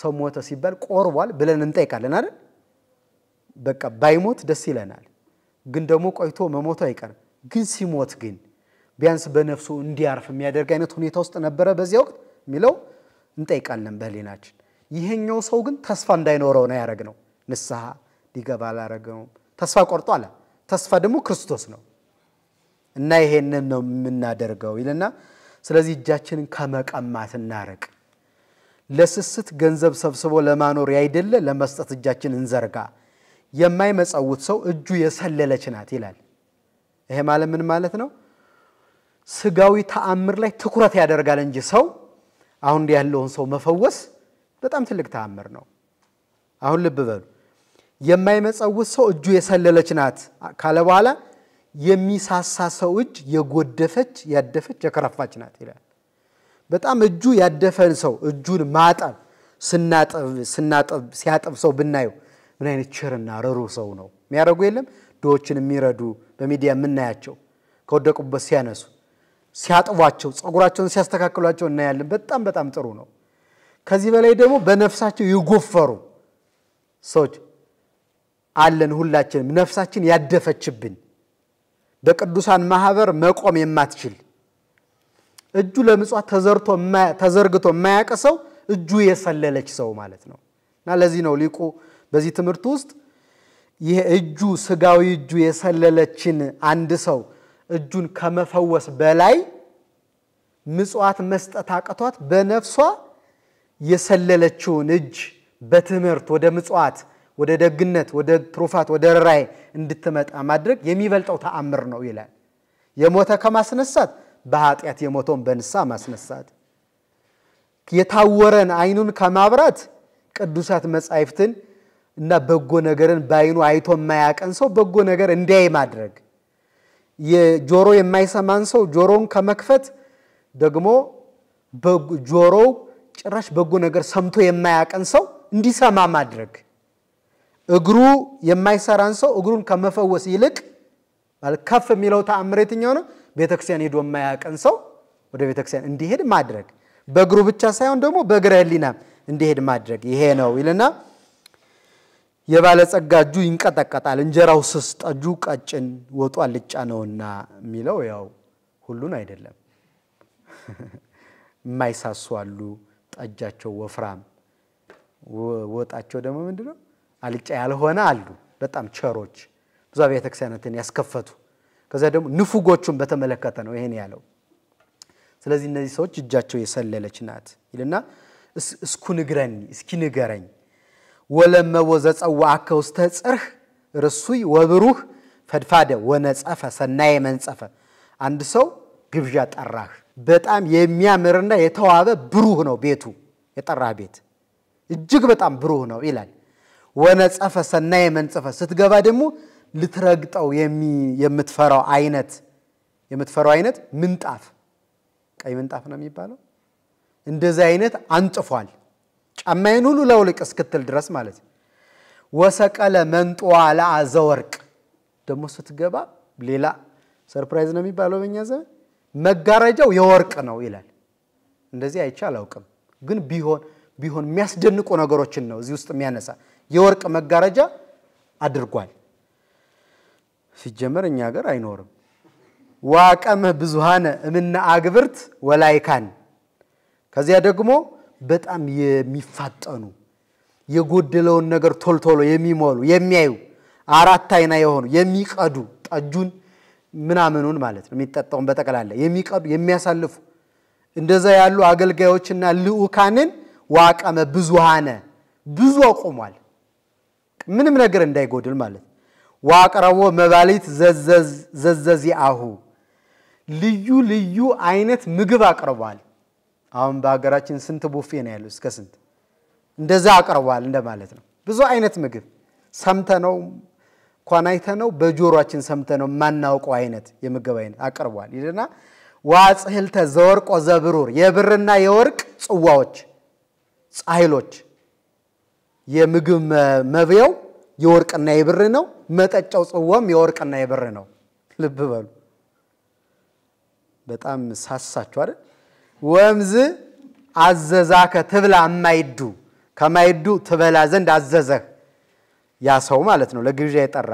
ሰው ሞተ ሲባል ቆርቧል ብለን እንጠይቃለን አይደል? በቃ ባይሞት ደስ ይለናል፣ ግን ደግሞ ቆይቶ መሞቱ አይቀርም። ግን ሲሞት ግን ቢያንስ በነፍሱ እንዲያርፍ የሚያደርግ አይነት ሁኔታ ውስጥ ነበረ በዚያ ወቅት የሚለው እንጠይቃለን በህሊናችን። ይሄኛው ሰው ግን ተስፋ እንዳይኖረው ነው ያደረግ ነው። ንስሐ ሊገባ አላረገውም። ተስፋ ቆርጦ አለ። ተስፋ ደግሞ ክርስቶስ ነው እና ይሄንን ነው የምናደርገው ይልና ስለዚህ እጃችንን ከመቀማት እናርቅ። ለስስት ገንዘብ ሰብስቦ ለማኖር ያይደለ ለመስጠት እጃችን እንዘርጋ። የማይመጸውት ሰው እጁ የሰለለች ናት ይላል። ይሄ ማለት ምን ማለት ነው? ስጋዊ ተአምር ላይ ትኩረት ያደርጋል እንጂ ሰው አሁን ያለውን ሰው መፈወስ በጣም ትልቅ ተአምር ነው። አሁን ልብ በሉ። የማይመጸውት ሰው እጁ የሰለለች ናት ካለ በኋላ የሚሳሳ ሰው እጅ የጎደፈች ያደፈች የከረፋች ናት ይላል። በጣም እጁ ያደፈን ሰው እጁን ማጠብ ስናጠብ ስናጠብ ሲያጠብ ሰው ብናየው ምን አይነት ቸርና ርሩ ሰው ነው። የሚያደርጉ የለም ድሆችን የሚረዱ በሚዲያ የምናያቸው ከወደቁበት ሲያነሱ ሲያጥቧቸው፣ ጸጉራቸውን ሲያስተካክሏቸው እናያለን። በጣም በጣም ጥሩ ነው። ከዚህ በላይ ደግሞ በነፍሳቸው የጎፈሩ ሰዎች አለን። ሁላችንም ነፍሳችን ያደፈችብን በቅዱሳን ማህበር መቆም የማትችል እጁ ለምጽዋት ተዘርግቶ የማያቀ ሰው እጁ የሰለለች ሰው ማለት ነው። እና ለዚህ ነው ሊቁ በዚህ ትምህርት ውስጥ ይህ እጁ ስጋዊ እጁ የሰለለችን አንድ ሰው እጁን ከመፈወስ በላይ ምጽዋት መስጠት አቅቷት በነፍሷ የሰለለችውን እጅ በትምህርት ወደ ምጽዋት፣ ወደ ደግነት፣ ወደ ትሩፋት፣ ወደ ርራይ እንድትመጣ ማድረግ የሚበልጠው ተአምር ነው ይላል። የሞተ ከማስነሳት በኃጢአት የሞተውን በንሳ ማስነሳት፣ የታወረን አይኑን ከማብራት ቅዱሳት መጻሕፍትን እና በጎ ነገርን በአይኑ አይቶ የማያቀን ሰው በጎ ነገር እንዲያይ ማድረግ፣ የጆሮ የማይሰማን ሰው ጆሮውን ከመክፈት ደግሞ ጆሮው ጭራሽ በጎ ነገር ሰምቶ የማያቀን ሰው እንዲሰማ ማድረግ፣ እግሩ የማይሰራን ሰው እግሩን ከመፈወስ ይልቅ ከፍ የሚለው ተአምር የትኛው ነው? ቤተክርስቲያን ሄዶ የማያቀን ሰው ወደ ቤተክርስቲያን እንዲሄድ ማድረግ፣ በእግሩ ብቻ ሳይሆን ደግሞ በእግረ ህሊና እንዲሄድ ማድረግ ይሄ ነው ይልና የባለጸጋ እጁ ይንቀጠቀጣል፣ እንጀራው ስስ፣ ጠጁ ቀጭን፣ ወጡ አልጫ ነውና የሚለው ያው ሁሉን አይደለም። የማይሳሱ አሉ። ጠጃቸው ወፍራም ወጣቸው ደግሞ ምንድነው አልጫ ያልሆነ አሉ። በጣም ቸሮች ብዙ አብያተ ክርስቲያናትን ያስከፈቱ። ከዛ ደግሞ ንፉጎቹን በተመለከተ ነው ይሄን ያለው። ስለዚህ እነዚህ ሰዎች እጃቸው የሰለለች ናት ይልና እስኩ ንግረኝ እስኪ ንገረኝ ወለመ ወለመቦ አከ ውስተ ጽርህ ርሱይ ወብሩህ ፈድፋደ ወነጸፈ ሰናየ መንጸፈ አንድ ሰው ግብዣ ጠራህ በጣም የሚያምርና የተዋበ ብሩህ ነው ቤቱ የጠራ ቤት እጅግ በጣም ብሩህ ነው ይላል። ወነጸፈ ሰናየ መንጽፈ ስትገባ ደግሞ ልትረግጠው የምትፈራው አይነት የምትፈራው አይነት ምንጣፍ ቀይ ምንጣፍ ነው የሚባለው እንደዚህ አይነት አንጥፏል። ጫማይን ሁሉ ለውልቅ እስክትል ድረስ ማለት ወሰቀለ መንጥዋ ለአዘወርቅ ደግሞ ስትገባ ሌላ ሰርፕራይዝ ነው የሚባለው በኛ ዘመን መጋረጃው የወርቅ ነው ይላል። እንደዚህ አይቼ አላውቅም፣ ግን ቢሆን ቢሆን የሚያስደንቁ ነገሮችን ነው እዚህ ውስጥ የሚያነሳ የወርቅ መጋረጃ አድርጓል። ሲጀመር እኛ ሀገር አይኖርም። ዋቀምህ ብዙሃነ እምነ አግብርት ወላይካን። ከዚያ ደግሞ በጣም የሚፋጠኑ የጎደለውን ነገር ቶልቶሎ የሚሞሉ የሚያዩ አራት አይና የሆኑ የሚቀዱ ጠጁን ምናምኑን ማለት ነው የሚጠጣውን በጠቅላላ የሚቀዱ የሚያሳልፉ እንደዛ ያሉ አገልጋዮችና ልዑካንን ዋቀመ ብዙሃነ ብዙ አቁሟል። ምንም ነገር እንዳይጎድል ማለት ዋቅረቦ መባሊት ዘዘዚ አሁ ልዩ ልዩ አይነት ምግብ አቅርቧል። አሁን በሀገራችን ስንት ቡፌ ነው ያለው? እስከ ስንት እንደዛ አቅርቧል እንደማለት ነው። ብዙ አይነት ምግብ ሰምተነው እንኳን በጆሮችን ሰምተ ሰምተነው የማናውቀው አይነት የምግብ አይነት አቅርቧል ይልና ዋጽህልተ ዘወርቆ ዘብሩር የብርና የወርቅ ጽዋዎች ጻይሎች የምግብ መብያው የወርቅና የብር ነው። መጠጫው ጽዋም የወርቅና የብር ነው። ልብ በሉ። በጣም ሳሳችሁ አይደል? ወምዝ አዘዛከ ትብላ እማይዱ ከማይዱ ትበላ ዘንድ አዘዘህ ያ ሰው ማለት ነው ለግብዣ የጠራ።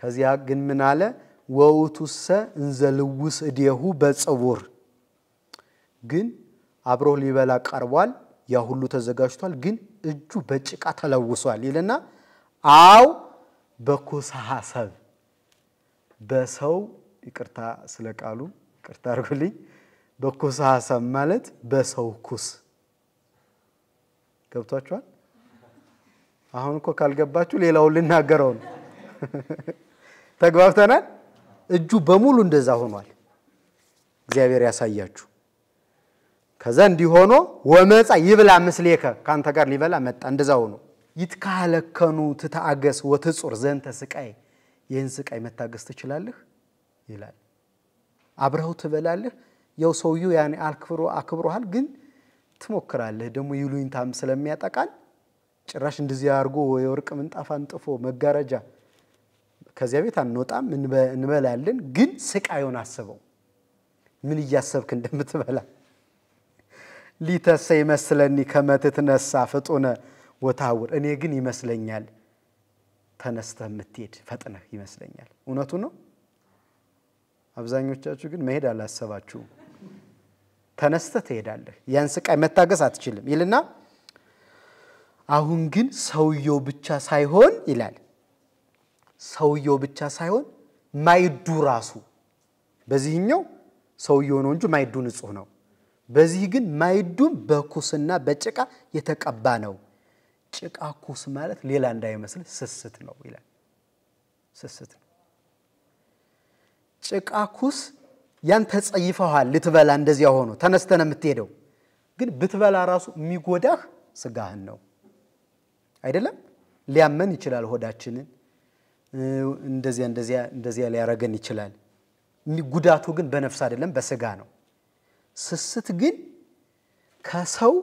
ከዚያ ግን ምን አለ? ወውቱሰ እንዘልውስ እዴሁ በጽቡር ግን አብሮ ሊበላ ቀርቧል፣ ያ ሁሉ ተዘጋጅቷል፣ ግን እጁ በጭቃ ተለውሷል ይልና አው በኩሳሐሰብ በሰው ይቅርታ ስለ ቃሉ ይቅርታ አርጉልኝ በኩሳሐሰብ ማለት በሰው ኩስ ገብቷችኋል? አሁን እኮ ካልገባችሁ ሌላውን ልናገረው ነው። ተግባብተናል። እጁ በሙሉ እንደዛ ሆኗል። እግዚአብሔር ያሳያችሁ። ከዛ እንዲህ ሆኖ ወመፃ ይብላ ምስሌከ ከአንተ ጋር ሊበላ መጣ። እንደዛ ሆኖ ይትካለከኑ ትታገስ ወትጹር ዘንተ ስቃይ፣ ይህን ስቃይ መታገስ ትችላለህ ይላል። አብረው ትበላለህ። ያው ሰውዬው ያኔ አክብሮ አክብሮሃል፣ ግን ትሞክራለህ። ደግሞ ይሉኝታም ስለሚያጠቃል ጭራሽ እንደዚህ አድርጎ የወርቅ ምንጣፍ አንጥፎ መጋረጃ ከዚያ ቤት አንወጣም እንበላለን፣ ግን ስቃዩን አስበው ምን እያሰብክ እንደምትበላ ሊተሰ ይመስለኒ ከመትትነሳ ፍጡነ ወታውር እኔ ግን ይመስለኛል ተነስተ የምትሄድ ፈጥነህ ይመስለኛል። እውነቱ ነው። አብዛኞቻችሁ ግን መሄድ አላሰባችሁም። ተነስተ ትሄዳለህ። ያን ስቃይ መታገስ አትችልም ይልና አሁን ግን ሰውየው ብቻ ሳይሆን ይላል ሰውየው ብቻ ሳይሆን ማይዱ ራሱ በዚህኛው ሰውየው ነው እንጂ ማይዱ ንጹህ ነው። በዚህ ግን ማይዱም በኩስና በጭቃ የተቀባ ነው። ጭቃ ኩስ ማለት ሌላ እንዳይመስል ስስት ነው ይላል። ስስት ነው። ጭቃ ኩስ ያን ተጸይፈዋል ልትበላ እንደዚያ ሆኖ ተነስተነ የምትሄደው ግን ብትበላ ራሱ የሚጎዳህ ስጋህን ነው። አይደለም ሊያመን ይችላል። ሆዳችንን እንደዚያ እንደዚያ እንደዚያ ሊያረገን ይችላል። ጉዳቱ ግን በነፍስ አይደለም በስጋ ነው። ስስት ግን ከሰው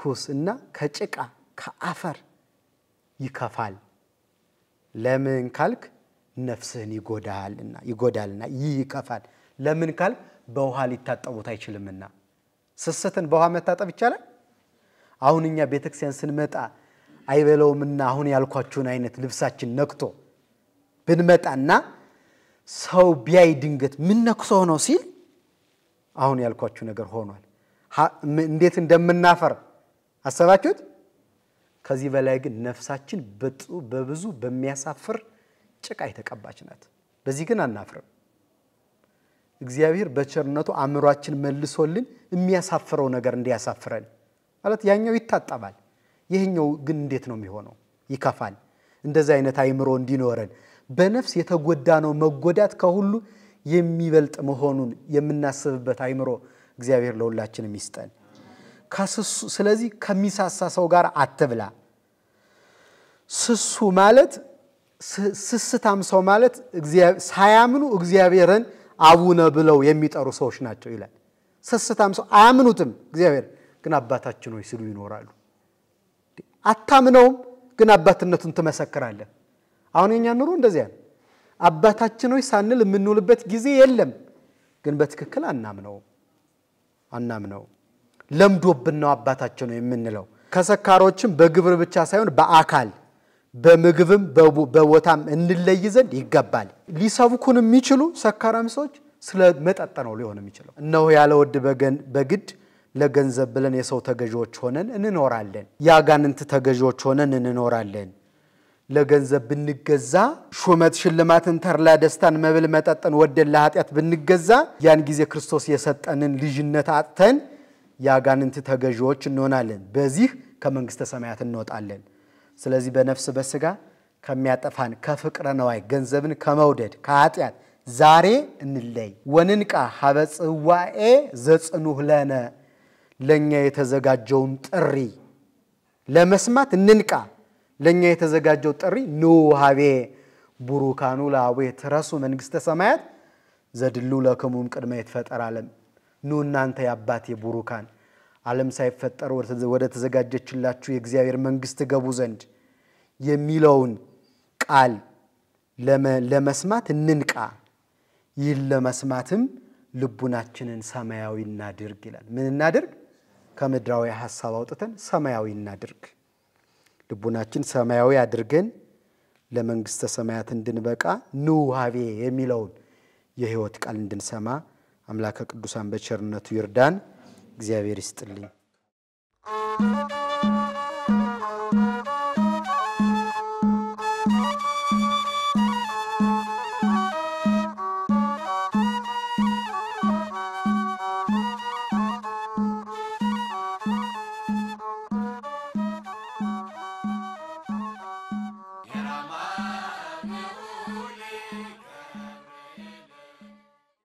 ኩስ እና ከጭቃ ከአፈር ይከፋል። ለምን ካልክ ነፍስህን ይጎዳልና ይጎዳልና ይህ ይከፋል። ለምን ካልክ በውሃ ሊታጠቡት አይችልምና። ስስትን በውሃ መታጠብ ይቻላል? አሁን እኛ ቤተክርስቲያን ስንመጣ አይበለውምና አሁን ያልኳችሁን አይነት ልብሳችን ነክቶ ብንመጣና ሰው ቢያይ ድንገት ምን ነክሶ ነው ሲል አሁን ያልኳችሁ ነገር ሆኗል። እንዴት እንደምናፈር አሰባችሁት? ከዚህ በላይ ግን ነፍሳችን በብዙ በሚያሳፍር ጭቃ የተቀባች ናት። በዚህ ግን አናፍርም። እግዚአብሔር በቸርነቱ አእምሯችን መልሶልን የሚያሳፍረው ነገር እንዲያሳፍረን ማለት ያኛው ይታጠባል ይህኛው ግን እንዴት ነው የሚሆነው? ይከፋል። እንደዚህ አይነት አይምሮ እንዲኖረን በነፍስ የተጎዳ ነው መጎዳት ከሁሉ የሚበልጥ መሆኑን የምናስብበት አይምሮ እግዚአብሔር ለሁላችን ይስጠን። ስለዚህ ከሚሳሳ ሰው ጋር አትብላ። ስሱ ማለት ስስታም ሰው ማለት ሳያምኑ እግዚአብሔርን አቡነ ብለው የሚጠሩ ሰዎች ናቸው ይላል። ስስታም ሰው አያምኑትም፣ እግዚአብሔር ግን አባታችን ሆይ ሲሉ ይኖራሉ። አታምነውም፣ ግን አባትነቱን ትመሰክራለን። አሁን የኛ ኑሮ እንደዚያ ነው። አባታችን ሆይ ሳንል የምንውልበት ጊዜ የለም፣ ግን በትክክል አናምነው አናምነው ለምዶብን ነው አባታችን ነው የምንለው። ከሰካሮችም በግብር ብቻ ሳይሆን በአካል በምግብም በቦታም እንለይ ዘንድ ይገባል። ሊሰብኩን የሚችሉ ሰካራም ሰዎች ስለ መጠጥ ነው ሊሆን የሚችለው። እነሆ ያለ ወድ በግድ ለገንዘብ ብለን የሰው ተገዥዎች ሆነን እንኖራለን። የአጋንንት ተገዥዎች ሆነን እንኖራለን። ለገንዘብ ብንገዛ ሹመት፣ ሽልማትን፣ ተርላ ደስታን፣ መብል መጠጥን ወደን ለኃጢአት ብንገዛ ያን ጊዜ ክርስቶስ የሰጠንን ልጅነት አጥተን የአጋንንት ተገዥዎች እንሆናለን። በዚህ ከመንግሥተ ሰማያት እንወጣለን። ስለዚህ በነፍስ በስጋ ከሚያጠፋን ከፍቅረ ነዋይ ገንዘብን ከመውደድ ከኃጢአት ዛሬ እንለይ። ወንንቃ ሀበ ዘጽኑህ ለነ ለእኛ የተዘጋጀውን ጥሪ ለመስማት እንንቃ። ለእኛ የተዘጋጀው ጥሪ ኑ ሀቤ ቡሩካኑ ለአቡ የትረሱ መንግሥተ ሰማያት ዘድሉ ለክሙም ቅድመ የትፈጠር ዓለም። ኑ እናንተ የአባቴ ቡሩካን ዓለም ሳይፈጠር ወደ ተዘጋጀችላችሁ የእግዚአብሔር መንግሥት ገቡ ዘንድ የሚለውን ቃል ለመስማት እንንቃ። ይህን ለመስማትም ልቡናችንን ሰማያዊ እናድርግ ይላል። ምን እናድርግ? ከምድራዊ ሀሳብ አውጥተን ሰማያዊ እናድርግ። ልቡናችን ሰማያዊ አድርገን ለመንግሥተ ሰማያት እንድንበቃ ንውሃቤ የሚለውን የሕይወት ቃል እንድንሰማ አምላከ ቅዱሳን በቸርነቱ ይርዳን። እግዚአብሔር ይስጥልኝ።